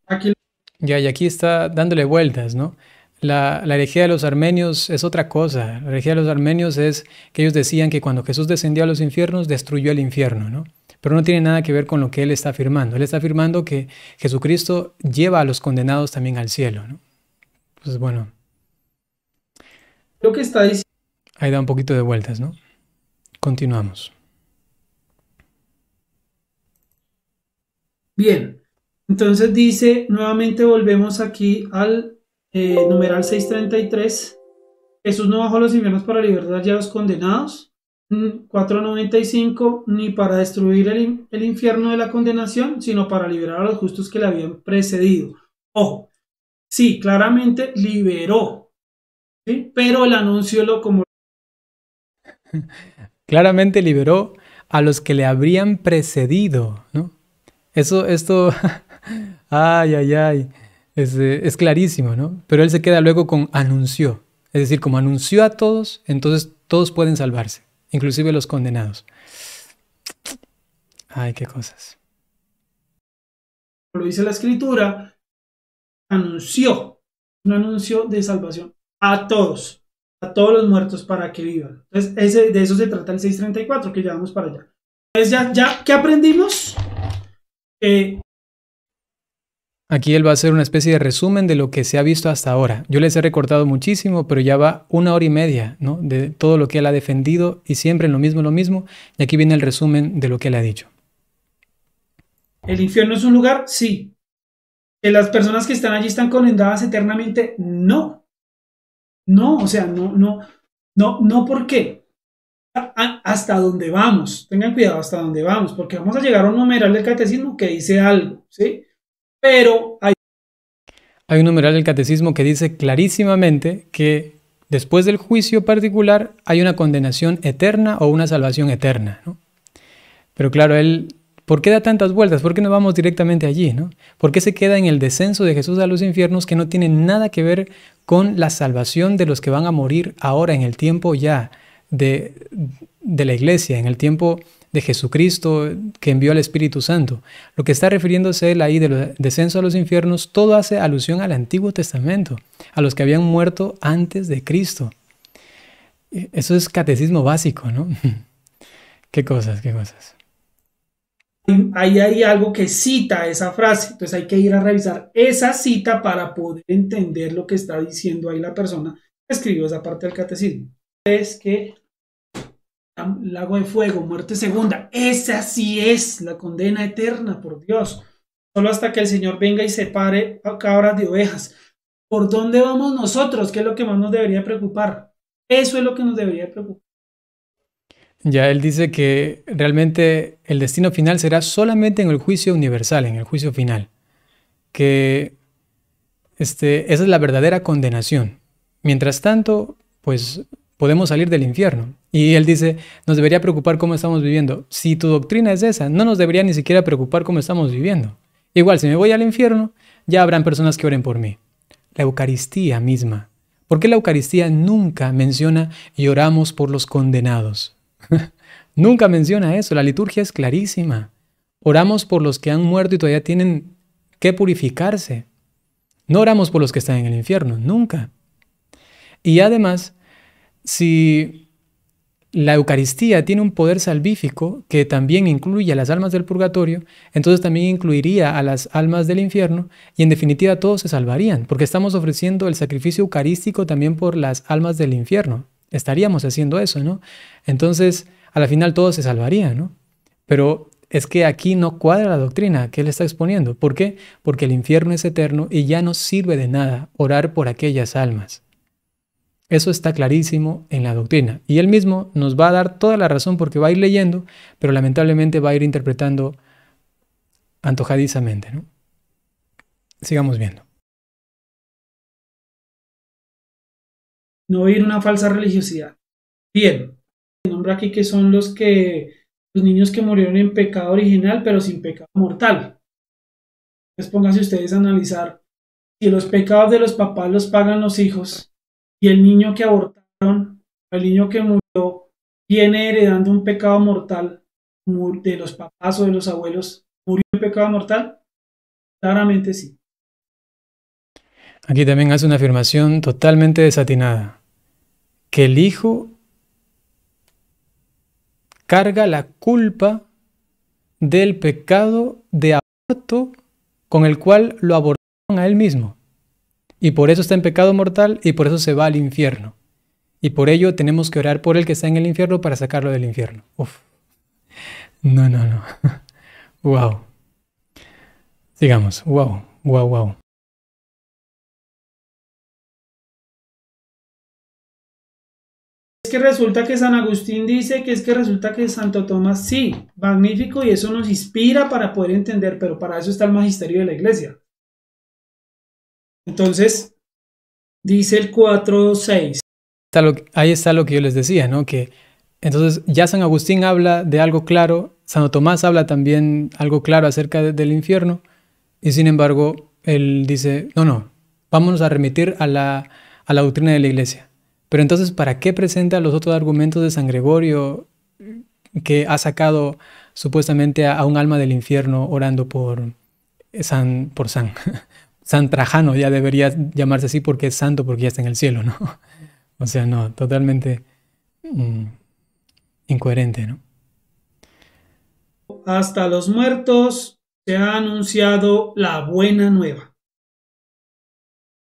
Speaker 1: Aquí... Ya, y aquí está dándole vueltas, ¿no? La, herejía de los armenios es otra cosa. La herejía de los armenios es que ellos decían que cuando Jesús descendió a los infiernos, destruyó el infierno, ¿no? Pero no tiene nada que ver con lo que él está afirmando. Él está afirmando que Jesucristo lleva a los condenados también al cielo, ¿no? Pues bueno. Lo que está diciendo. Ahí da un poquito de vueltas, ¿no? Continuamos.
Speaker 3: Bien, entonces dice, nuevamente volvemos aquí al eh, numeral 633, Jesús no bajó a los infiernos para liberar ya a los condenados. 495, mm, ni para destruir el, infierno de la condenación, sino para liberar a los justos que le habían precedido. Ojo, sí, claramente liberó, pero el anuncio lo como...
Speaker 1: Claramente liberó a los que le habrían precedido, ¿no? Eso, esto, ay, ay, ay. Eh, es, clarísimo, ¿no? Pero él se queda luego con anunció. Es decir, como anunció a todos, entonces todos pueden salvarse, inclusive los condenados. Ay, qué cosas.
Speaker 3: Lo dice la escritura, anunció un anuncio de salvación a todos, a todos los muertos para que vivan. Entonces, ese, de eso se trata el 634, que llevamos para allá. Entonces, ya, ya ¿qué aprendimos? Eh,
Speaker 1: Aquí él va a hacer una especie de resumen de lo que se ha visto hasta ahora. Yo les he recortado muchísimo, pero ya va una hora y media ¿no? de todo lo que él ha defendido y siempre lo mismo, lo mismo. Y aquí viene el resumen de lo que él ha dicho.
Speaker 3: ¿El infierno es un lugar? Sí. ¿Que las personas que están allí están condenadas eternamente? No. No, o sea, no, no, no, no, ¿por qué? hasta donde vamos, tengan cuidado hasta donde vamos, porque vamos a llegar a un numeral del catecismo que dice algo, ¿sí? pero hay...
Speaker 1: Hay un numeral del catecismo que dice clarísimamente que después del juicio particular hay una condenación eterna o una salvación eterna. Pero claro, él, ¿por qué da tantas vueltas? ¿Por qué no vamos directamente allí? ¿no? ¿Por qué se queda en el descenso de Jesús a los infiernos que no tiene nada que ver con la salvación de los que van a morir ahora en el tiempo ya de, de la iglesia, en el tiempo de Jesucristo que envió al Espíritu Santo. Lo que está refiriéndose él ahí del descenso a los infiernos, todo hace alusión al Antiguo Testamento, a los que habían muerto antes de Cristo. Eh, eso es catecismo básico, ¿no? qué cosas, qué cosas.
Speaker 3: Ahí hay algo que cita esa frase, entonces hay que ir a revisar esa cita para poder entender lo que está diciendo ahí la persona que escribió esa parte del catecismo. Es que lago de fuego, muerte segunda. Esa sí es la condena eterna, por Dios. Solo hasta que el Señor venga y separe cabras de ovejas. ¿Por dónde vamos nosotros? ¿Qué es lo que más nos debería preocupar? Eso es lo que nos debería preocupar.
Speaker 4: Ya
Speaker 1: él dice que realmente el destino final será solamente en el juicio universal, en el juicio final. Que este, esa es la verdadera condenación. Mientras tanto, pues podemos salir del infierno. Y él dice, nos debería preocupar cómo estamos viviendo. Si tu doctrina es esa, no nos debería ni siquiera preocupar cómo estamos viviendo. Igual, si me voy al infierno, ya habrán personas que oren por mí. La Eucaristía misma. ¿Por qué la Eucaristía nunca menciona y oramos por los condenados? nunca menciona eso. La liturgia es clarísima. Oramos por los que han muerto y todavía tienen que purificarse. No oramos por los que están en el infierno, nunca. Y además, si la Eucaristía tiene un poder salvífico que también incluye a las almas del purgatorio, entonces también incluiría a las almas del infierno y en definitiva todos se salvarían, porque estamos ofreciendo el sacrificio eucarístico también por las almas del infierno. Estaríamos haciendo eso, ¿no? Entonces, a la final todos se salvarían, ¿no? Pero es que aquí no cuadra la doctrina que él está exponiendo. ¿Por qué? Porque el infierno es eterno y ya no sirve de nada orar por aquellas almas. Eso está clarísimo en la doctrina. Y él mismo nos va a dar toda la razón porque va a ir leyendo, pero lamentablemente va a ir interpretando antojadizamente.
Speaker 4: ¿no? Sigamos viendo.
Speaker 3: No oír una falsa religiosidad. Bien, nombra aquí que son los que los niños que murieron en pecado original, pero sin pecado mortal. Entonces pónganse ustedes a analizar si los pecados de los papás los pagan los hijos, y el niño que abortaron, el niño que murió, viene heredando un pecado mortal de los papás o de los abuelos, ¿murió un pecado mortal? Claramente sí.
Speaker 1: Aquí también hace una afirmación totalmente desatinada, que el hijo carga la culpa del pecado de aborto con el cual lo abortaron a él mismo y por eso está en pecado mortal y por eso se va al infierno. Y por ello tenemos que orar por el que está en el infierno para sacarlo del infierno.
Speaker 4: Uf. No, no, no. wow. Sigamos. Wow, wow, wow.
Speaker 3: Es que resulta que San Agustín dice que es que resulta que Santo Tomás sí, magnífico y eso nos inspira para poder entender, pero para eso está el magisterio de la iglesia. Entonces, dice el
Speaker 1: 4.6. Ahí está lo que yo les decía, ¿no? Que entonces ya San Agustín habla de algo claro, Santo Tomás habla también algo claro acerca del infierno, y sin embargo, él dice, no, no, vámonos a remitir a la, a la doctrina de la iglesia. Pero entonces, ¿para qué presenta los otros argumentos de San Gregorio que ha sacado supuestamente a, a un alma del infierno orando por San? Por San? San Trajano ya debería llamarse así porque es santo, porque ya está en el cielo, ¿no? O sea, no, totalmente mm, incoherente, ¿no?
Speaker 3: Hasta los muertos se ha anunciado la buena nueva.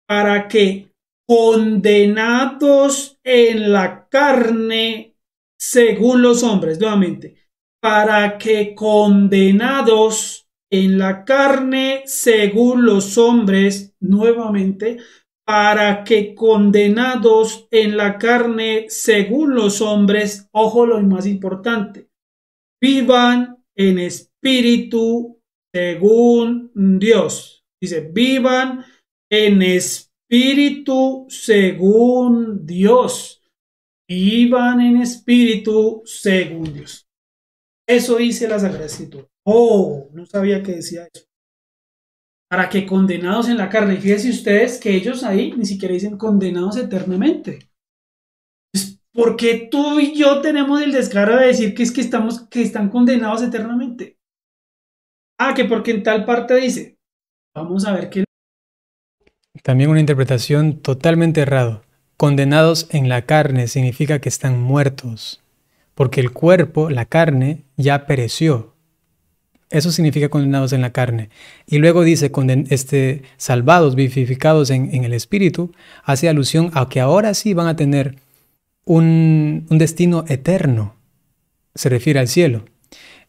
Speaker 3: Para que, condenados en la carne, según los hombres, nuevamente, para que condenados en la carne según los hombres nuevamente, para que condenados en la carne según los hombres, ojo lo más importante, vivan en espíritu según Dios. Dice, vivan en espíritu según Dios. Vivan en espíritu según Dios. Eso dice la Sagrada Oh, no sabía que decía eso. Para que condenados en la carne, fíjense ustedes que ellos ahí ni siquiera dicen condenados eternamente. Pues, ¿Por qué tú y yo tenemos el descaro de decir que es que estamos, que están condenados eternamente? Ah, que porque en tal parte dice. Vamos a ver qué.
Speaker 1: También una interpretación totalmente errada. Condenados en la carne significa que están muertos, porque el cuerpo, la carne, ya pereció, eso significa condenados en la carne. Y luego dice, este, salvados, vivificados en, el Espíritu, hace alusión a que ahora sí van a tener un, un destino eterno. Se refiere al cielo.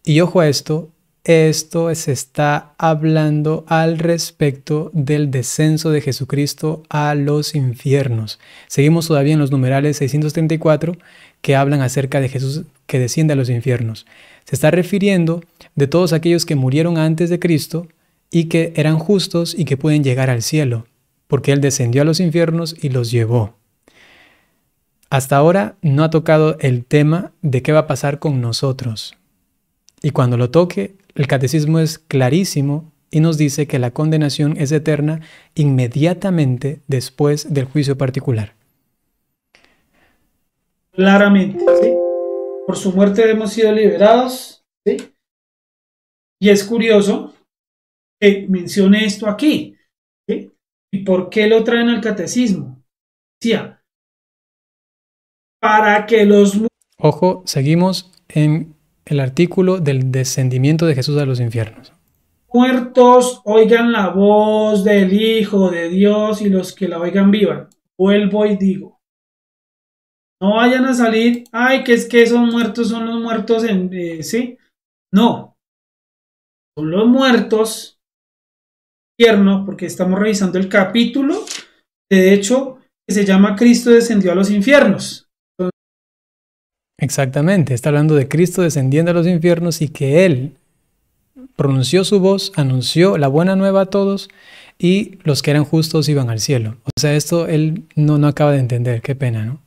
Speaker 1: Y ojo a esto, esto se está hablando al respecto del descenso de Jesucristo a los infiernos. Seguimos todavía en los numerales 634 que hablan acerca de Jesús que desciende a los infiernos. Se está refiriendo de todos aquellos que murieron antes de Cristo y que eran justos y que pueden llegar al cielo, porque Él descendió a los infiernos y los llevó. Hasta ahora no ha tocado el tema de qué va a pasar con nosotros. Y cuando lo toque, el catecismo es clarísimo y nos dice que la condenación es eterna inmediatamente después del juicio particular.
Speaker 3: Claramente, Por su muerte hemos sido liberados, ¿sí? Y es curioso que mencione esto aquí. ¿Y por qué lo traen al catecismo? Decía, para que los...
Speaker 1: Ojo, seguimos en el artículo del descendimiento de Jesús a los infiernos.
Speaker 3: Muertos oigan la voz del Hijo de Dios y los que la oigan vivan. Vuelvo y digo. No vayan a salir, ay, que es que esos muertos son los muertos en... Eh, sí, no, son los muertos infierno, porque estamos revisando el capítulo, de hecho, que se llama Cristo descendió a los infiernos.
Speaker 1: Exactamente, está hablando de Cristo descendiendo a los infiernos y que Él pronunció su voz, anunció la buena nueva a todos y los que eran justos iban al cielo. O sea, esto Él no, no acaba de entender, qué pena, ¿no?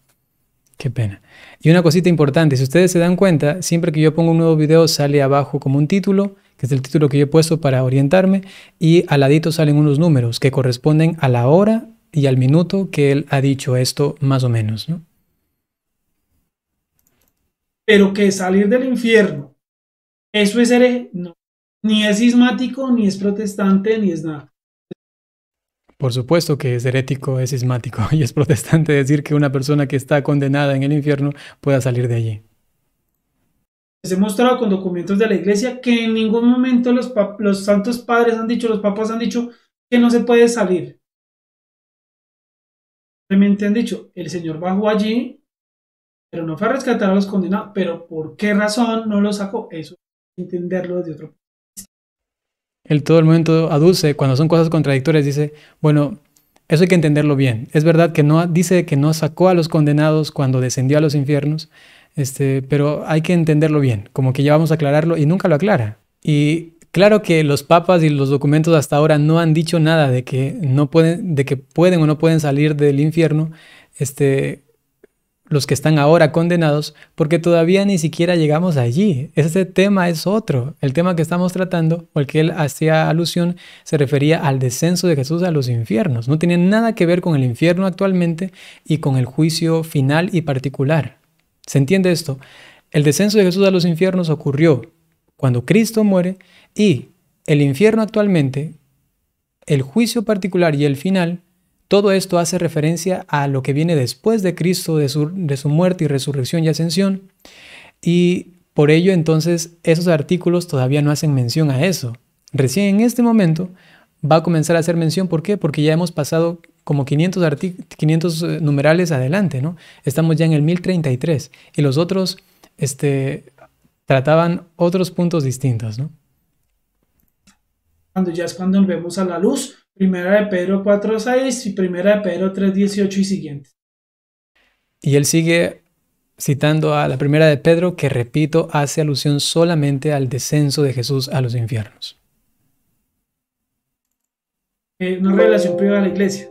Speaker 1: Qué pena. Y una cosita importante, si ustedes se dan cuenta, siempre que yo pongo un nuevo video sale abajo como un título que es el título que yo he puesto para orientarme, y al ladito salen unos números que corresponden a la hora y al minuto que él ha dicho esto más o menos. ¿no?
Speaker 3: Pero que salir del infierno, eso es herético, Ni es ismático, ni es protestante, ni es nada.
Speaker 1: Por supuesto que es herético, es ismático y es protestante decir que una persona que está condenada en el infierno pueda salir de allí
Speaker 3: se he mostrado con documentos de la iglesia que en ningún momento los, los santos padres han dicho, los papas han dicho que no se puede salir. Simplemente han dicho, el Señor bajó allí, pero no fue a rescatar a los condenados. Pero ¿por qué razón no lo sacó? Eso entenderlo desde otro punto de vista.
Speaker 1: Él todo el momento aduce, cuando son cosas contradictorias, dice, bueno, eso hay que entenderlo bien. Es verdad que no dice que no sacó a los condenados cuando descendió a los infiernos, este, pero hay que entenderlo bien, como que ya vamos a aclararlo y nunca lo aclara. Y claro que los papas y los documentos hasta ahora no han dicho nada de que no pueden, de que pueden o no pueden salir del infierno, este, los que están ahora condenados, porque todavía ni siquiera llegamos allí. Ese tema es otro. El tema que estamos tratando, o que él hacía alusión, se refería al descenso de Jesús a los infiernos. No tiene nada que ver con el infierno actualmente y con el juicio final y particular. ¿Se entiende esto? El descenso de Jesús a los infiernos ocurrió cuando Cristo muere y el infierno actualmente, el juicio particular y el final, todo esto hace referencia a lo que viene después de Cristo, de su, muerte y resurrección y ascensión. Y por ello entonces esos artículos todavía no hacen mención a eso. Recién en este momento va a comenzar a hacer mención. ¿Por qué? Porque ya hemos pasado como 500, eh, numerales adelante, ¿no? Estamos ya en el 1033 y los otros este, trataban otros puntos distintos, ¿no?
Speaker 3: Cuando ya es cuando volvemos a la luz, primera de Pedro 4.6 y primera de Pedro 3.18 y siguiente.
Speaker 1: Y él sigue citando a la primera de Pedro que, repito, hace alusión solamente al descenso de Jesús a los infiernos.
Speaker 3: una eh, relación privada a la iglesia.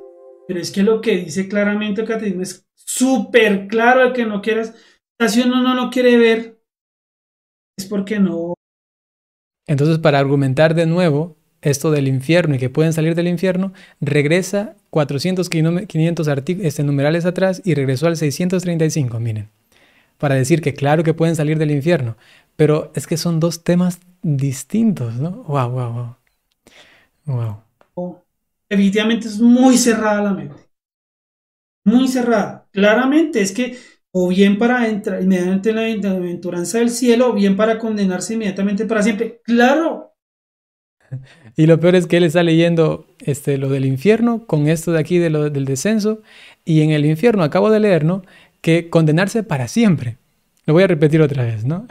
Speaker 3: Pero es que lo que dice claramente el es súper claro el que no quieras. Si uno no lo quiere ver, es porque no.
Speaker 1: Entonces, para argumentar de nuevo esto del infierno y que pueden salir del infierno, regresa 400, 500 este, numerales atrás y regresó al 635, miren, para decir que claro que pueden salir del infierno, pero es que son dos temas distintos, ¿no? guau. wow,
Speaker 3: wow. Wow. Evidentemente es muy cerrada la mente. Muy cerrada. Claramente es que o bien para entrar inmediatamente en la aventuranza del cielo, o bien para condenarse inmediatamente para siempre. Claro.
Speaker 1: Y lo peor es que él está leyendo este, lo del infierno con esto de aquí del descenso. Y en el infierno acabo de leer, ¿no? Que condenarse para siempre. Lo voy a repetir otra vez, ¿no?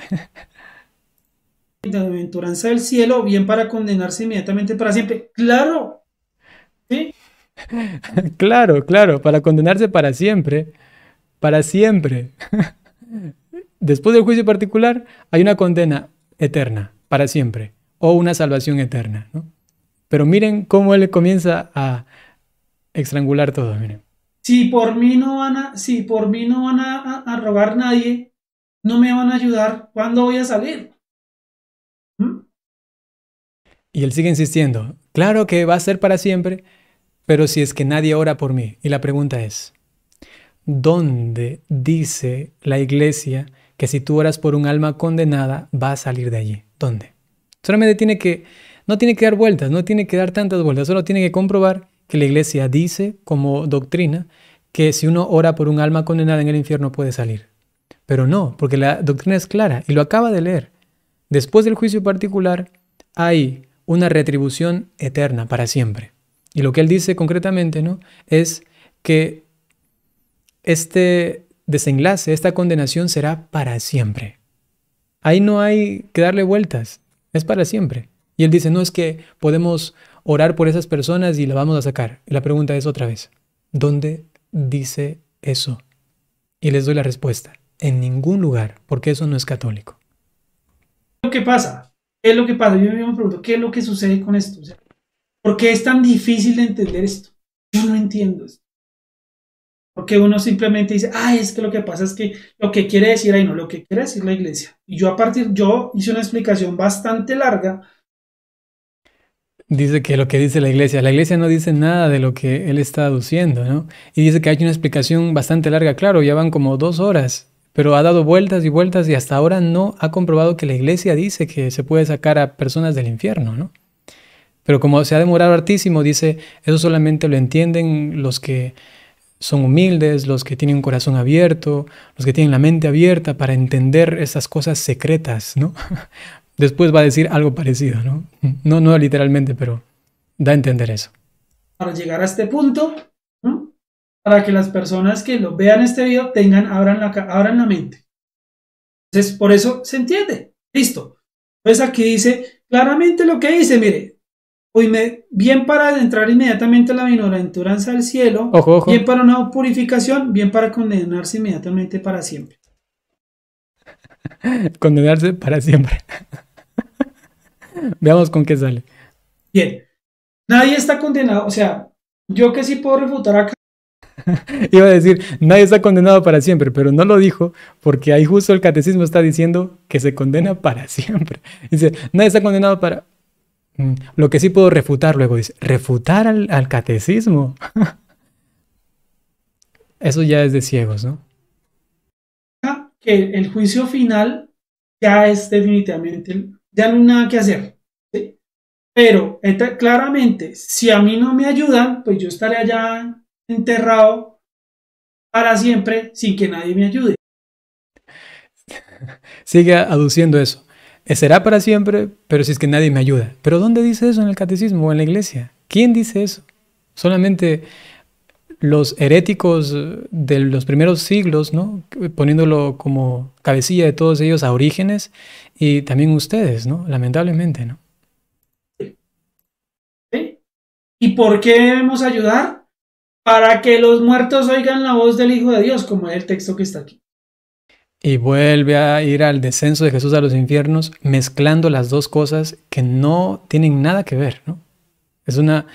Speaker 3: aventuranza del cielo, bien para condenarse inmediatamente para siempre. Claro. ¿Sí?
Speaker 1: claro, claro, para condenarse para siempre, para siempre. Después del juicio particular hay una condena eterna, para siempre, o una salvación eterna. ¿no? Pero miren cómo él comienza a estrangular todo,
Speaker 3: Si por mí no van a, si por mí no van a, a robar nadie, no me van a ayudar, ¿cuándo voy a salir?
Speaker 1: Y él sigue insistiendo, claro que va a ser para siempre, pero si es que nadie ora por mí. Y la pregunta es, ¿dónde dice la iglesia que si tú oras por un alma condenada va a salir de allí? ¿Dónde? Solamente tiene que, no tiene que dar vueltas, no tiene que dar tantas vueltas, solo tiene que comprobar que la iglesia dice como doctrina que si uno ora por un alma condenada en el infierno puede salir. Pero no, porque la doctrina es clara y lo acaba de leer. Después del juicio particular hay una retribución eterna para siempre. Y lo que él dice concretamente ¿no? es que este desenlace, esta condenación será para siempre. Ahí no hay que darle vueltas, es para siempre. Y él dice, no es que podemos orar por esas personas y la vamos a sacar. la pregunta es otra vez, ¿dónde dice eso? Y les doy la respuesta, en ningún lugar, porque eso no es católico.
Speaker 3: ¿Qué pasa? ¿Qué es lo que pasa? Yo me pregunto, ¿qué es lo que sucede con esto? ¿Por qué es tan difícil de entender esto? Yo no entiendo esto. Porque uno simplemente dice, ah, es que lo que pasa es que lo que quiere decir ahí no, lo que quiere decir la iglesia. Y yo a partir, yo hice una explicación bastante larga.
Speaker 1: Dice que lo que dice la iglesia, la iglesia no dice nada de lo que él está aduciendo, ¿no? Y dice que hay una explicación bastante larga, claro, ya van como dos horas pero ha dado vueltas y vueltas y hasta ahora no ha comprobado que la iglesia dice que se puede sacar a personas del infierno, ¿no? Pero como se ha demorado hartísimo, dice, eso solamente lo entienden los que son humildes, los que tienen un corazón abierto, los que tienen la mente abierta para entender esas cosas secretas, ¿no? Después va a decir algo parecido, ¿no? No, no literalmente, pero da a entender eso.
Speaker 3: Para llegar a este punto, para que las personas que lo vean este video tengan, abran la, abran la mente. Entonces, por eso se entiende. Listo. Pues aquí dice claramente lo que dice, mire. bien para entrar inmediatamente a la bienaventuranza del cielo, ojo, bien para una purificación, bien para condenarse inmediatamente para siempre.
Speaker 1: condenarse para siempre. Veamos con qué sale.
Speaker 3: Bien, nadie está condenado, o sea, yo que sí puedo refutar acá
Speaker 1: Iba a decir, nadie está condenado para siempre, pero no lo dijo porque ahí justo el catecismo está diciendo que se condena para siempre. Dice, nadie está condenado para... Mm, lo que sí puedo refutar luego dice, refutar al, catecismo. Eso ya es de ciegos, ¿no?
Speaker 3: Que el juicio final ya es definitivamente, ya no hay nada que hacer. ¿sí? Pero eh, claramente, si a mí no me ayudan, pues yo estaré allá enterrado para siempre sin que nadie me ayude.
Speaker 1: Sigue aduciendo eso. Eh, será para siempre, pero si es que nadie me ayuda. ¿Pero dónde dice eso en el catecismo o en la iglesia? ¿Quién dice eso? Solamente los heréticos de los primeros siglos, ¿no? poniéndolo como cabecilla de todos ellos a orígenes y también ustedes, ¿no? lamentablemente. ¿no?
Speaker 3: ¿Y por qué debemos ayudar? para que los muertos oigan la voz del Hijo de Dios, como es el texto que está aquí.
Speaker 1: Y vuelve a ir al descenso de Jesús a los infiernos, mezclando las dos cosas que no tienen nada que ver. ¿no? Es una,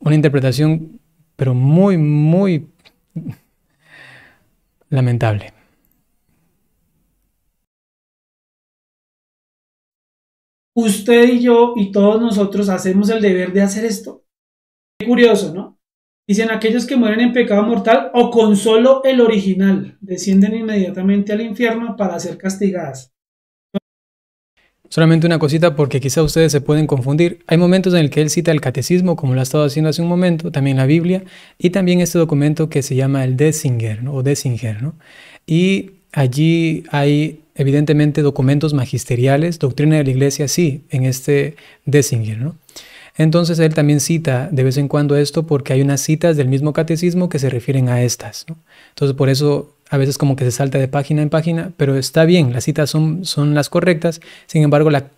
Speaker 1: una interpretación, pero muy, muy
Speaker 4: lamentable.
Speaker 3: Usted y yo y todos nosotros hacemos el deber de hacer esto. Qué curioso, ¿no? Dicen aquellos que mueren en pecado mortal o con solo el original descienden inmediatamente al infierno para ser castigadas.
Speaker 1: Solamente una cosita porque quizá ustedes se pueden confundir. Hay momentos en el que él cita el catecismo, como lo ha estado haciendo hace un momento, también la Biblia, y también este documento que se llama el Dessinger, ¿no? o Dessinger. ¿no? Y allí hay evidentemente documentos magisteriales, doctrina de la iglesia, sí, en este Dessinger. ¿no? Entonces él también cita de vez en cuando esto porque hay unas citas del mismo catecismo que se refieren a estas. Entonces por eso a veces como que se salta de página en página, pero está bien, las citas son, son las correctas, sin embargo la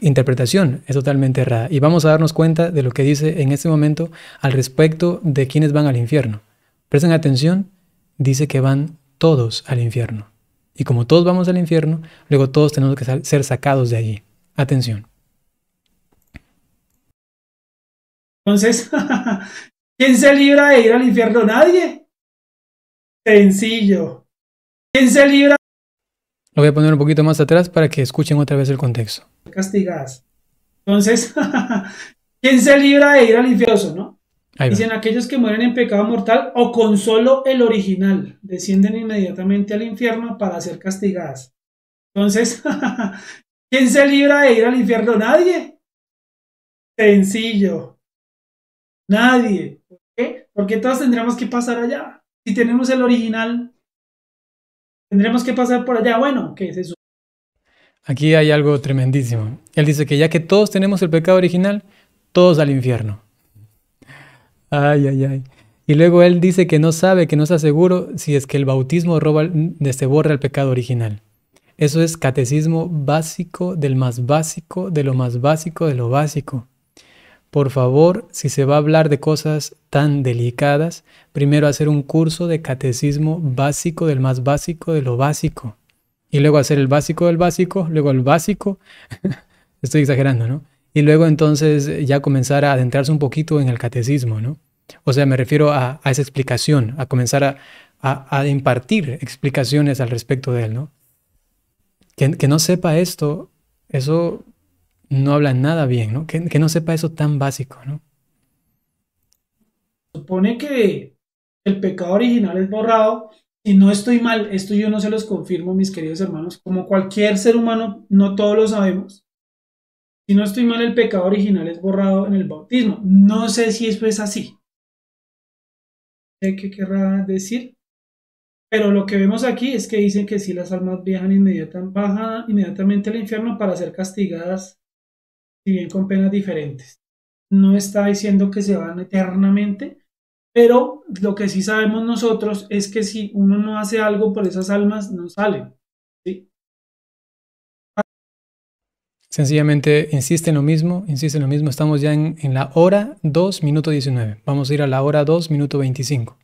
Speaker 1: interpretación es totalmente errada. Y vamos a darnos cuenta de lo que dice en este momento al respecto de quienes van al infierno. Presten atención, dice que van todos al infierno. Y como todos vamos al infierno, luego todos tenemos que ser sacados de allí. Atención.
Speaker 3: Entonces, ¿quién se libra de ir al infierno? Nadie. Sencillo. ¿Quién se libra?
Speaker 1: Lo voy a poner un poquito más atrás para que escuchen otra vez el contexto.
Speaker 3: Castigadas. Entonces, ¿quién se libra de ir al infierno? ¿no? Dicen aquellos que mueren en pecado mortal o con solo el original, descienden inmediatamente al infierno para ser castigadas. Entonces, ¿quién se libra de ir al infierno? Nadie. Sencillo. Nadie. ¿Por qué? Porque todos tendremos que pasar allá. Si tenemos el original, tendremos que pasar por allá. Bueno, ¿qué es eso?
Speaker 1: Aquí hay algo tremendísimo. Él dice que ya que todos tenemos el pecado original, todos al infierno. Ay, ay, ay. Y luego él dice que no sabe, que no está seguro si es que el bautismo roba, se este, borra el pecado original. Eso es catecismo básico del más básico, de lo más básico, de lo básico por favor, si se va a hablar de cosas tan delicadas, primero hacer un curso de catecismo básico del más básico de lo básico. Y luego hacer el básico del básico, luego el básico. Estoy exagerando, ¿no? Y luego entonces ya comenzar a adentrarse un poquito en el catecismo, ¿no? O sea, me refiero a, esa explicación, a comenzar a, impartir explicaciones al respecto de él, ¿no? Que, que no sepa esto, eso no hablan nada bien, ¿no? Que, no sepa eso tan básico, ¿no?
Speaker 3: Supone que el pecado original es borrado. Si no estoy mal, esto yo no se los confirmo, mis queridos hermanos. Como cualquier ser humano, no todos lo sabemos. Si no estoy mal, el pecado original es borrado en el bautismo. No sé si eso es así. ¿Qué querrá decir? Pero lo que vemos aquí es que dicen que si las almas viajan bajan inmediatamente al infierno para ser castigadas si bien con penas diferentes. No está diciendo que se van eternamente, pero lo que sí sabemos nosotros es que si uno no hace algo por esas almas, no salen.
Speaker 1: Sencillamente insiste en lo mismo, insiste en lo mismo. Estamos ya en, en la hora 2, minuto 19. Vamos a ir a la hora 2, minuto 25.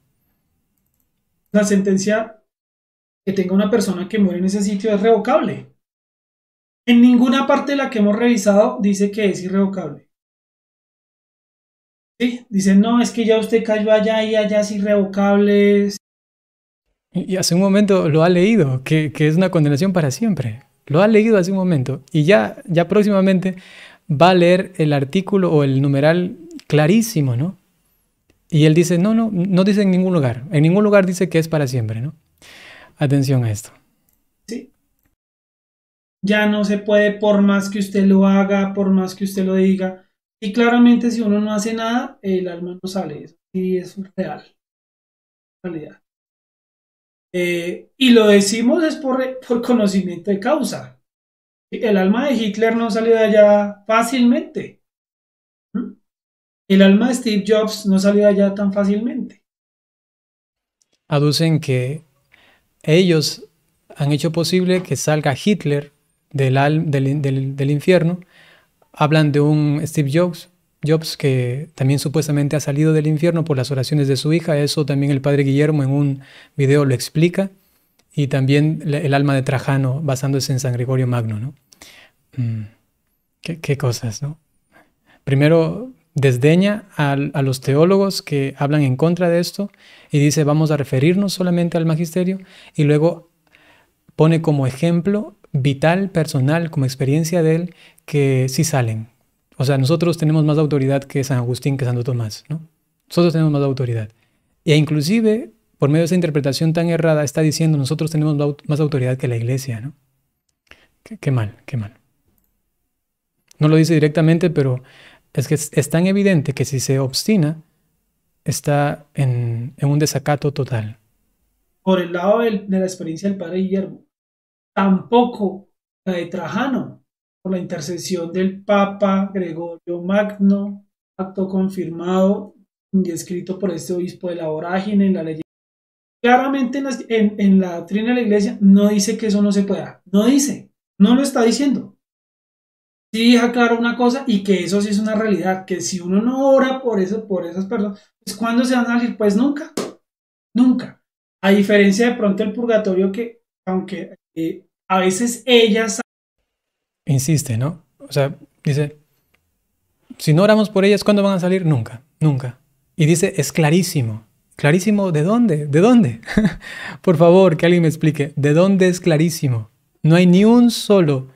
Speaker 3: La sentencia que tenga una persona que muere en ese sitio es revocable. En ninguna parte de la que hemos revisado dice que es irrevocable. Dice, no, es que ya usted cayó allá y allá es irrevocable.
Speaker 1: Y hace un momento lo ha leído, que, que es una condenación para siempre. Lo ha leído hace un momento y ya, ya próximamente va a leer el artículo o el numeral clarísimo, ¿no? Y él dice, no, no, no dice en ningún lugar. En ningún lugar dice que es para siempre, ¿no? Atención a esto
Speaker 3: ya no se puede por más que usted lo haga, por más que usted lo diga. Y claramente si uno no hace nada, el alma no sale. y es real. Realidad. Eh, y lo decimos es por, por conocimiento de causa. El alma de Hitler no salió de allá fácilmente. ¿Mm? El alma de Steve Jobs no salió de allá tan fácilmente.
Speaker 1: Aducen que ellos han hecho posible que salga Hitler del, infierno, hablan de un Steve Jobs, Jobs que también supuestamente ha salido del infierno por las oraciones de su hija, eso también el padre Guillermo en un video lo explica, y también el alma de Trajano basándose en San Gregorio Magno, ¿no? Mm, qué, cosas, ¿no? Primero desdeña a los teólogos que hablan en contra de esto y dice vamos a referirnos solamente al magisterio y luego pone como ejemplo vital, personal, como experiencia de él, que sí salen. O sea, nosotros tenemos más autoridad que San Agustín, que Santo Tomás, ¿no? Nosotros tenemos más autoridad. E inclusive, por medio de esa interpretación tan errada, está diciendo nosotros tenemos más autoridad que la iglesia, ¿no? Qué, mal, qué mal. No lo dice directamente, pero es que es, tan evidente que si se obstina, está en, un desacato total.
Speaker 3: Por el lado de la experiencia del padre Guillermo, tampoco la de Trajano, por la intercesión del Papa Gregorio Magno, acto confirmado y escrito por este obispo de la vorágine en la ley. Claramente en la, doctrina de la iglesia no dice que eso no se pueda, no dice, no lo está diciendo. Sí deja claro una cosa y que eso sí es una realidad, que si uno no ora por, eso, por esas personas, pues ¿cuándo se van a salir? Pues nunca, nunca. A diferencia de pronto el purgatorio que, aunque eh, a veces ellas...
Speaker 1: Insiste, ¿no? O sea, dice, si no oramos por ellas, ¿cuándo van a salir? Nunca, nunca. Y dice, es clarísimo. ¿Clarísimo de dónde? ¿De dónde? por favor, que alguien me explique. ¿De dónde es clarísimo? No hay ni un solo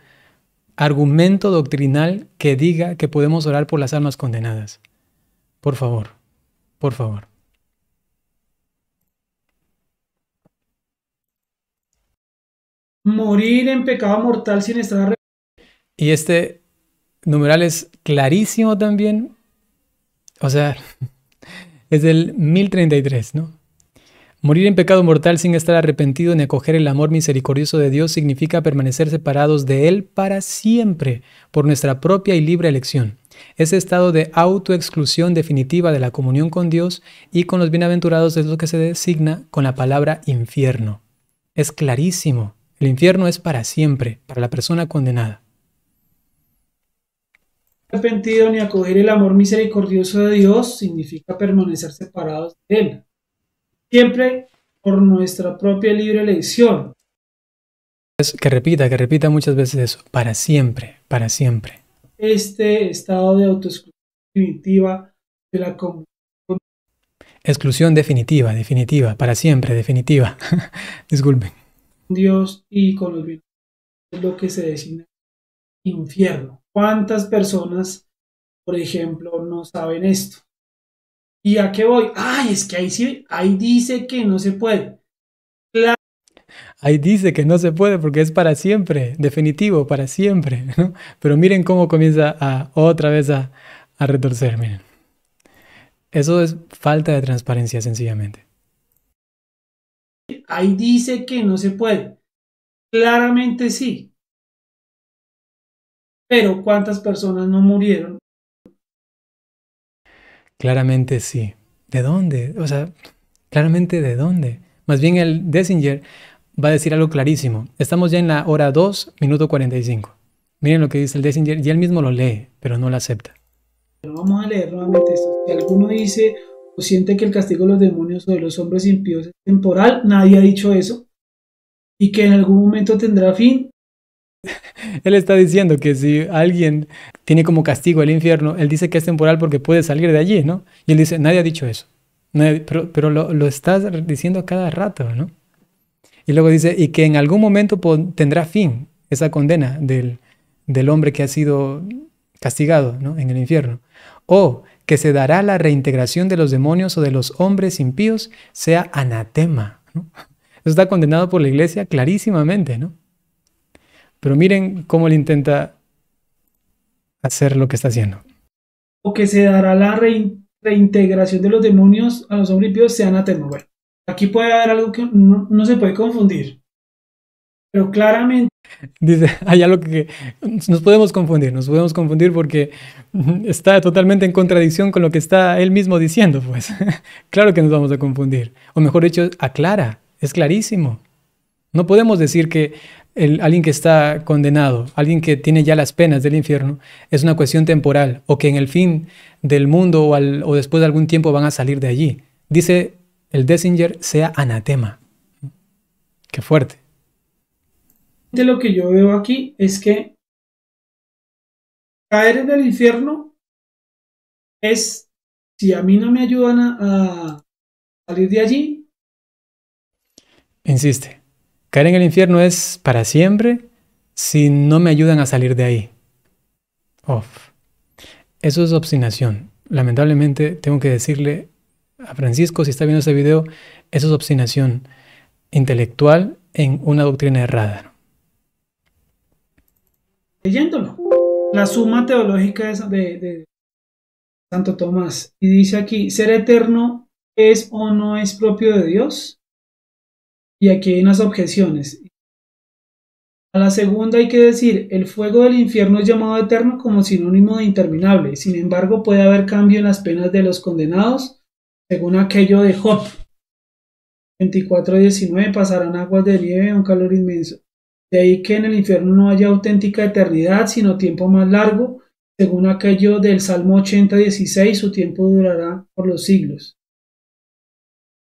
Speaker 1: argumento doctrinal que diga que podemos orar por las almas condenadas. Por favor, por favor.
Speaker 3: morir en pecado mortal sin estar arrepentido.
Speaker 1: Y este numeral es clarísimo también. O sea, es del 1033, ¿no? Morir en pecado mortal sin estar arrepentido ni acoger el amor misericordioso de Dios significa permanecer separados de Él para siempre por nuestra propia y libre elección. Ese estado de autoexclusión definitiva de la comunión con Dios y con los bienaventurados es lo que se designa con la palabra infierno. Es clarísimo. El infierno es para siempre, para la persona condenada.
Speaker 3: Arrepentido ni acoger el amor misericordioso de Dios significa permanecer separados de Él, siempre por nuestra propia libre elección.
Speaker 1: Pues que repita, que repita muchas veces eso, para siempre, para siempre.
Speaker 3: Este estado de autoexclusión definitiva de la comunidad.
Speaker 1: Exclusión definitiva, definitiva, para siempre, definitiva. Disculpen.
Speaker 3: Dios y con los bienes es lo que se designa infierno. ¿Cuántas personas, por ejemplo, no saben esto? ¿Y a qué voy? Ay, es que ahí, sí, ahí dice que no se puede.
Speaker 1: Ahí dice que no se puede porque es para siempre, definitivo, para siempre. Pero miren cómo comienza a, otra vez a retorcer, miren. Eso es falta de transparencia sencillamente.
Speaker 3: Ahí dice que no se puede. Claramente sí. Pero ¿cuántas personas no murieron?
Speaker 1: Claramente sí. ¿De dónde? O sea, claramente de dónde. Más bien el Dessinger va a decir algo clarísimo. Estamos ya en la hora 2, minuto 45. Miren lo que dice el Dessinger y él mismo lo lee, pero no lo acepta.
Speaker 3: Pero vamos a leer nuevamente esto. Si alguno dice, pues siente que el castigo de los demonios o de los hombres impíos es temporal, nadie ha dicho eso, y que en algún momento tendrá fin. Él
Speaker 1: está diciendo que si alguien tiene como castigo el infierno, él dice que es temporal porque puede salir de allí, ¿no? Y él dice, nadie ha dicho eso. pero, lo, lo estás diciendo cada rato, ¿no? Y luego dice, y que en algún momento tendrá fin esa condena del, del hombre que ha sido castigado ¿no? en el infierno. O que se dará la reintegración de los demonios o de los hombres impíos sea anatema. Eso está condenado por la iglesia clarísimamente, ¿no? Pero miren cómo él intenta hacer lo que está haciendo.
Speaker 3: O que se dará la reintegración de los demonios a los hombres impíos sea anatema. Bueno, aquí puede haber algo que no se puede confundir. Pero claramente
Speaker 1: Dice, hay algo que nos podemos confundir, nos podemos confundir porque está totalmente en contradicción con lo que está él mismo diciendo, pues. claro que nos vamos a confundir. O mejor dicho, aclara, es clarísimo. No podemos decir que el, alguien que está condenado, alguien que tiene ya las penas del infierno, es una cuestión temporal o que en el fin del mundo o, o después de algún tiempo van a salir de allí. Dice el Dessinger, sea anatema.
Speaker 4: Qué fuerte
Speaker 3: lo que yo veo aquí es que
Speaker 4: caer en el infierno es,
Speaker 3: si a mí no me ayudan a, salir de allí.
Speaker 1: Insiste, caer en el infierno es para siempre si no me ayudan a salir de ahí. Eso es obstinación. Lamentablemente tengo que decirle a Francisco, si está viendo ese video, eso es obstinación intelectual en una doctrina errada
Speaker 3: leyéndolo. La suma teológica de, de, Santo Tomás. Y dice aquí, ser eterno es o no es propio de Dios. Y aquí hay unas objeciones. A la segunda hay que decir, el fuego del infierno es llamado eterno como sinónimo de interminable. Sin embargo, puede haber cambio en las penas de los condenados, según aquello de Job. 24.19 pasarán aguas de nieve un calor inmenso. De ahí que en el infierno no haya auténtica eternidad, sino tiempo más largo, según aquello del Salmo 80, 16, su tiempo durará por los siglos.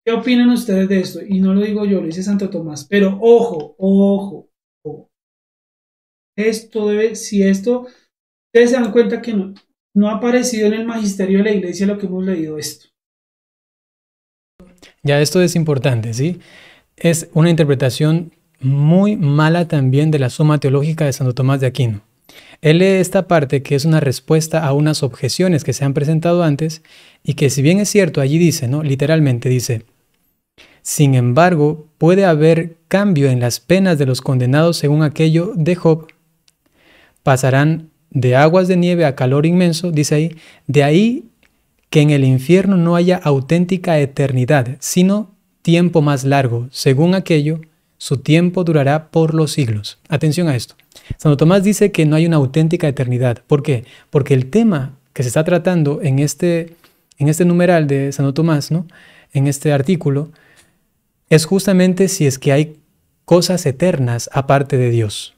Speaker 3: ¿Qué opinan ustedes de esto? Y no lo digo yo, lo dice Santo Tomás, pero ojo, ojo, ojo. Esto debe, si esto, ustedes se dan cuenta que no ha aparecido en el magisterio de la iglesia lo que hemos leído esto.
Speaker 1: Ya esto es importante, ¿sí? Es una interpretación muy mala también de la Suma Teológica de Santo Tomás de Aquino. Él lee esta parte que es una respuesta a unas objeciones que se han presentado antes y que si bien es cierto, allí dice, ¿no? Literalmente dice, sin embargo, puede haber cambio en las penas de los condenados según aquello de Job. Pasarán de aguas de nieve a calor inmenso, dice ahí, de ahí que en el infierno no haya auténtica eternidad, sino tiempo más largo, según aquello su tiempo durará por los siglos. Atención a esto. Santo Tomás dice que no hay una auténtica eternidad. ¿Por qué? Porque el tema que se está tratando en este, en este numeral de Santo Tomás, ¿no? en este artículo, es justamente si es que hay cosas eternas aparte de Dios.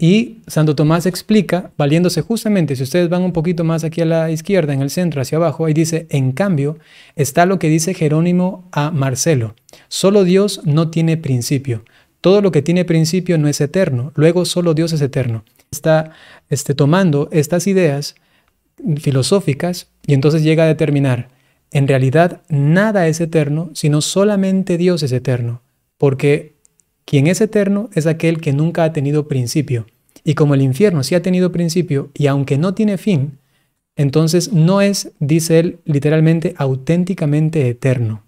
Speaker 1: Y Santo Tomás explica, valiéndose justamente, si ustedes van un poquito más aquí a la izquierda, en el centro, hacia abajo, ahí dice, en cambio, está lo que dice Jerónimo a Marcelo, solo Dios no tiene principio, todo lo que tiene principio no es eterno, luego solo Dios es eterno. Está este, tomando estas ideas filosóficas y entonces llega a determinar, en realidad nada es eterno, sino solamente Dios es eterno, porque quien es eterno es aquel que nunca ha tenido principio. Y como el infierno sí ha tenido principio y aunque no tiene fin, entonces no es, dice él, literalmente auténticamente eterno.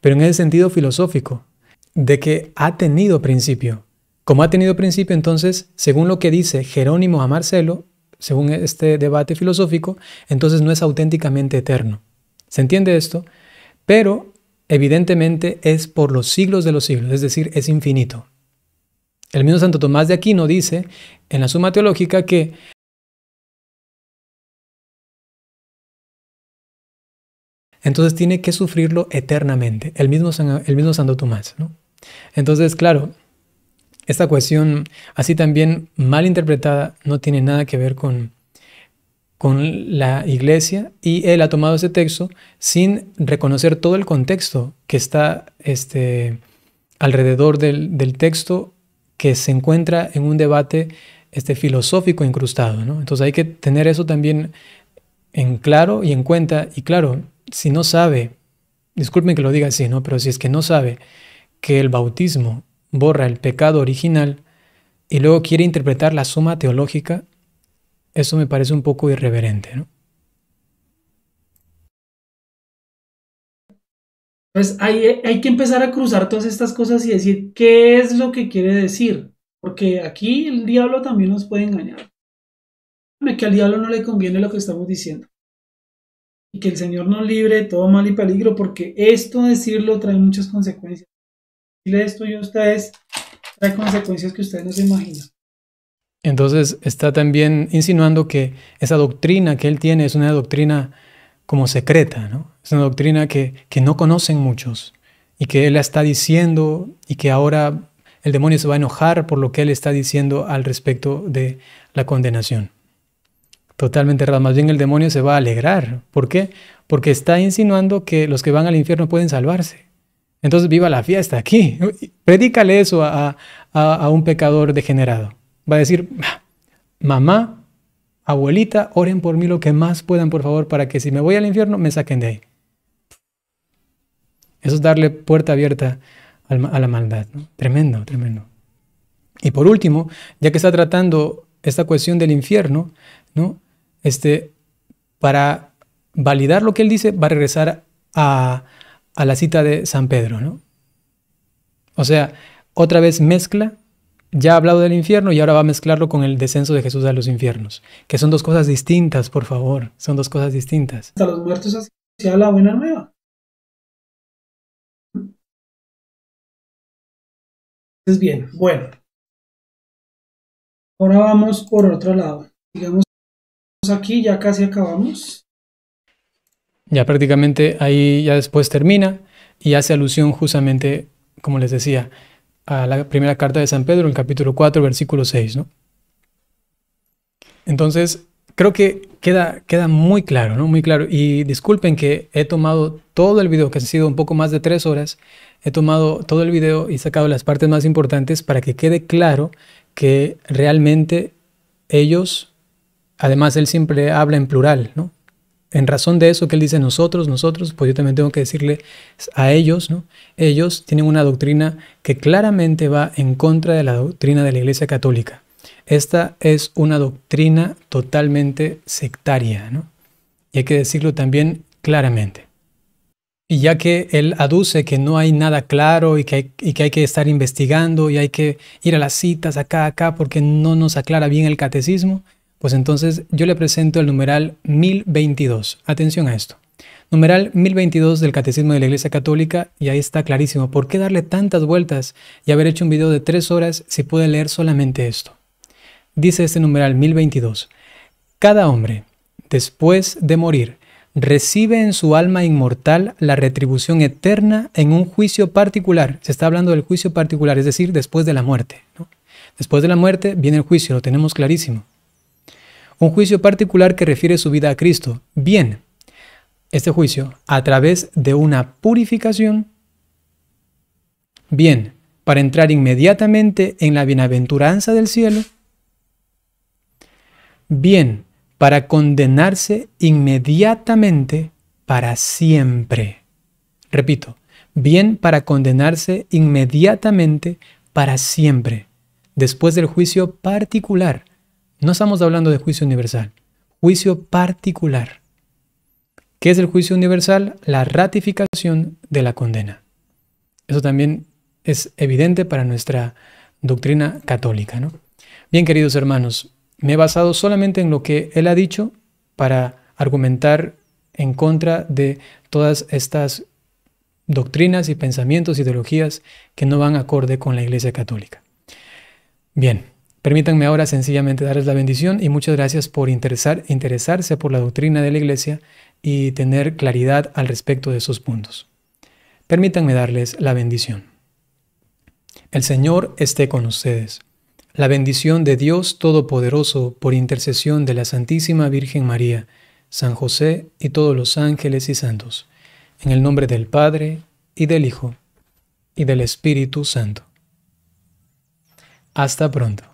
Speaker 1: Pero en el sentido filosófico, de que ha tenido principio. Como ha tenido principio, entonces, según lo que dice Jerónimo a Marcelo, según este debate filosófico, entonces no es auténticamente eterno. ¿Se entiende esto? Pero evidentemente es por los siglos de los siglos, es decir, es infinito. El mismo Santo Tomás de Aquino dice
Speaker 4: en la Suma Teológica que entonces tiene que sufrirlo eternamente, el mismo, el mismo Santo
Speaker 1: Tomás. Entonces, claro, esta cuestión así también mal interpretada no tiene nada que ver con, con la iglesia y él ha tomado ese texto sin reconocer todo el contexto que está este, alrededor del, texto que se encuentra en un debate este, filosófico incrustado. ¿no? Entonces hay que tener eso también en claro y en cuenta. Y claro, si no sabe, disculpen que lo diga así, ¿no? pero si es que no sabe que el bautismo borra el pecado original y luego quiere interpretar la suma teológica, eso me parece un poco irreverente, ¿no?
Speaker 3: pues hay, hay que empezar a cruzar todas estas cosas y decir qué es lo que quiere decir, porque aquí el diablo también nos puede engañar. Que al diablo no le conviene lo que estamos diciendo. Y que el Señor nos libre de todo mal y peligro, porque esto decirlo trae muchas consecuencias. Decirle esto yo a ustedes trae consecuencias que ustedes no se imaginan.
Speaker 1: Entonces está también insinuando que esa doctrina que él tiene es una doctrina como secreta, ¿no? es una doctrina que, no conocen muchos y que él la está diciendo y que ahora el demonio se va a enojar por lo que él está diciendo al respecto de la condenación. Totalmente errado. Más bien el demonio se va a alegrar. ¿Por qué? Porque está insinuando que los que van al infierno pueden salvarse. Entonces viva la fiesta aquí. Predícale eso a un pecador degenerado va a decir, mamá, abuelita, oren por mí lo que más puedan, por favor, para que si me voy al infierno, me saquen de ahí. Eso es darle puerta abierta a la maldad. ¿no? Tremendo, tremendo. Y por último, ya que está tratando esta cuestión del infierno, ¿no? este, para validar lo que él dice, va a regresar a, a la cita de San Pedro. ¿no? O sea, otra vez mezcla ya ha hablado del infierno y ahora va a mezclarlo con el descenso de Jesús a los infiernos, que son dos cosas distintas, por favor, son dos cosas distintas.
Speaker 3: Hasta los muertos se la buena nueva.
Speaker 4: Es bien, bueno. Ahora
Speaker 3: vamos por otro lado. Digamos aquí, ya casi acabamos.
Speaker 1: Ya prácticamente ahí ya después termina y hace alusión justamente, como les decía, a la primera carta de San Pedro en capítulo 4, versículo 6. ¿no? Entonces, creo que queda, queda muy claro, ¿no? Muy claro. Y disculpen que he tomado todo el video, que ha sido un poco más de tres horas, he tomado todo el video y sacado las partes más importantes para que quede claro que realmente ellos, además él siempre habla en plural, ¿no? en razón de eso que él dice nosotros, nosotros, pues yo también tengo que decirle a ellos, ¿no? Ellos tienen una doctrina que claramente va en contra de la doctrina de la Iglesia Católica. Esta es una doctrina totalmente sectaria, ¿no? Y hay que decirlo también claramente. Y ya que él aduce que no hay nada claro y que hay, y que, hay que estar investigando y hay que ir a las citas acá, acá, porque no nos aclara bien el catecismo, pues entonces yo le presento el numeral 1022. Atención a esto. Numeral 1022 del Catecismo de la Iglesia Católica y ahí está clarísimo. ¿Por qué darle tantas vueltas y haber hecho un video de tres horas si puede leer solamente esto? Dice este numeral 1022. Cada hombre, después de morir, recibe en su alma inmortal la retribución eterna en un juicio particular. Se está hablando del juicio particular, es decir, después de la muerte. Después de la muerte viene el juicio, lo tenemos clarísimo un juicio particular que refiere su vida a Cristo. Bien, este juicio a través de una purificación. Bien, para entrar inmediatamente en la bienaventuranza del cielo. Bien, para condenarse inmediatamente para siempre. Repito, bien para condenarse inmediatamente para siempre, después del juicio particular no estamos hablando de juicio universal, juicio particular. ¿Qué es el juicio universal? La ratificación de la condena. Eso también es evidente para nuestra doctrina católica. ¿no? Bien, queridos hermanos, me he basado solamente en lo que él ha dicho para argumentar en contra de todas estas doctrinas y pensamientos y ideologías que no van acorde con la Iglesia Católica. Bien, Permítanme ahora sencillamente darles la bendición y muchas gracias por interesarse por la doctrina de la Iglesia y tener claridad al respecto de esos puntos. Permítanme darles la bendición. El Señor esté con ustedes. La bendición de Dios Todopoderoso por intercesión de la Santísima Virgen María, San José y todos los ángeles y santos. En el nombre del Padre y del Hijo y del Espíritu Santo. Hasta pronto.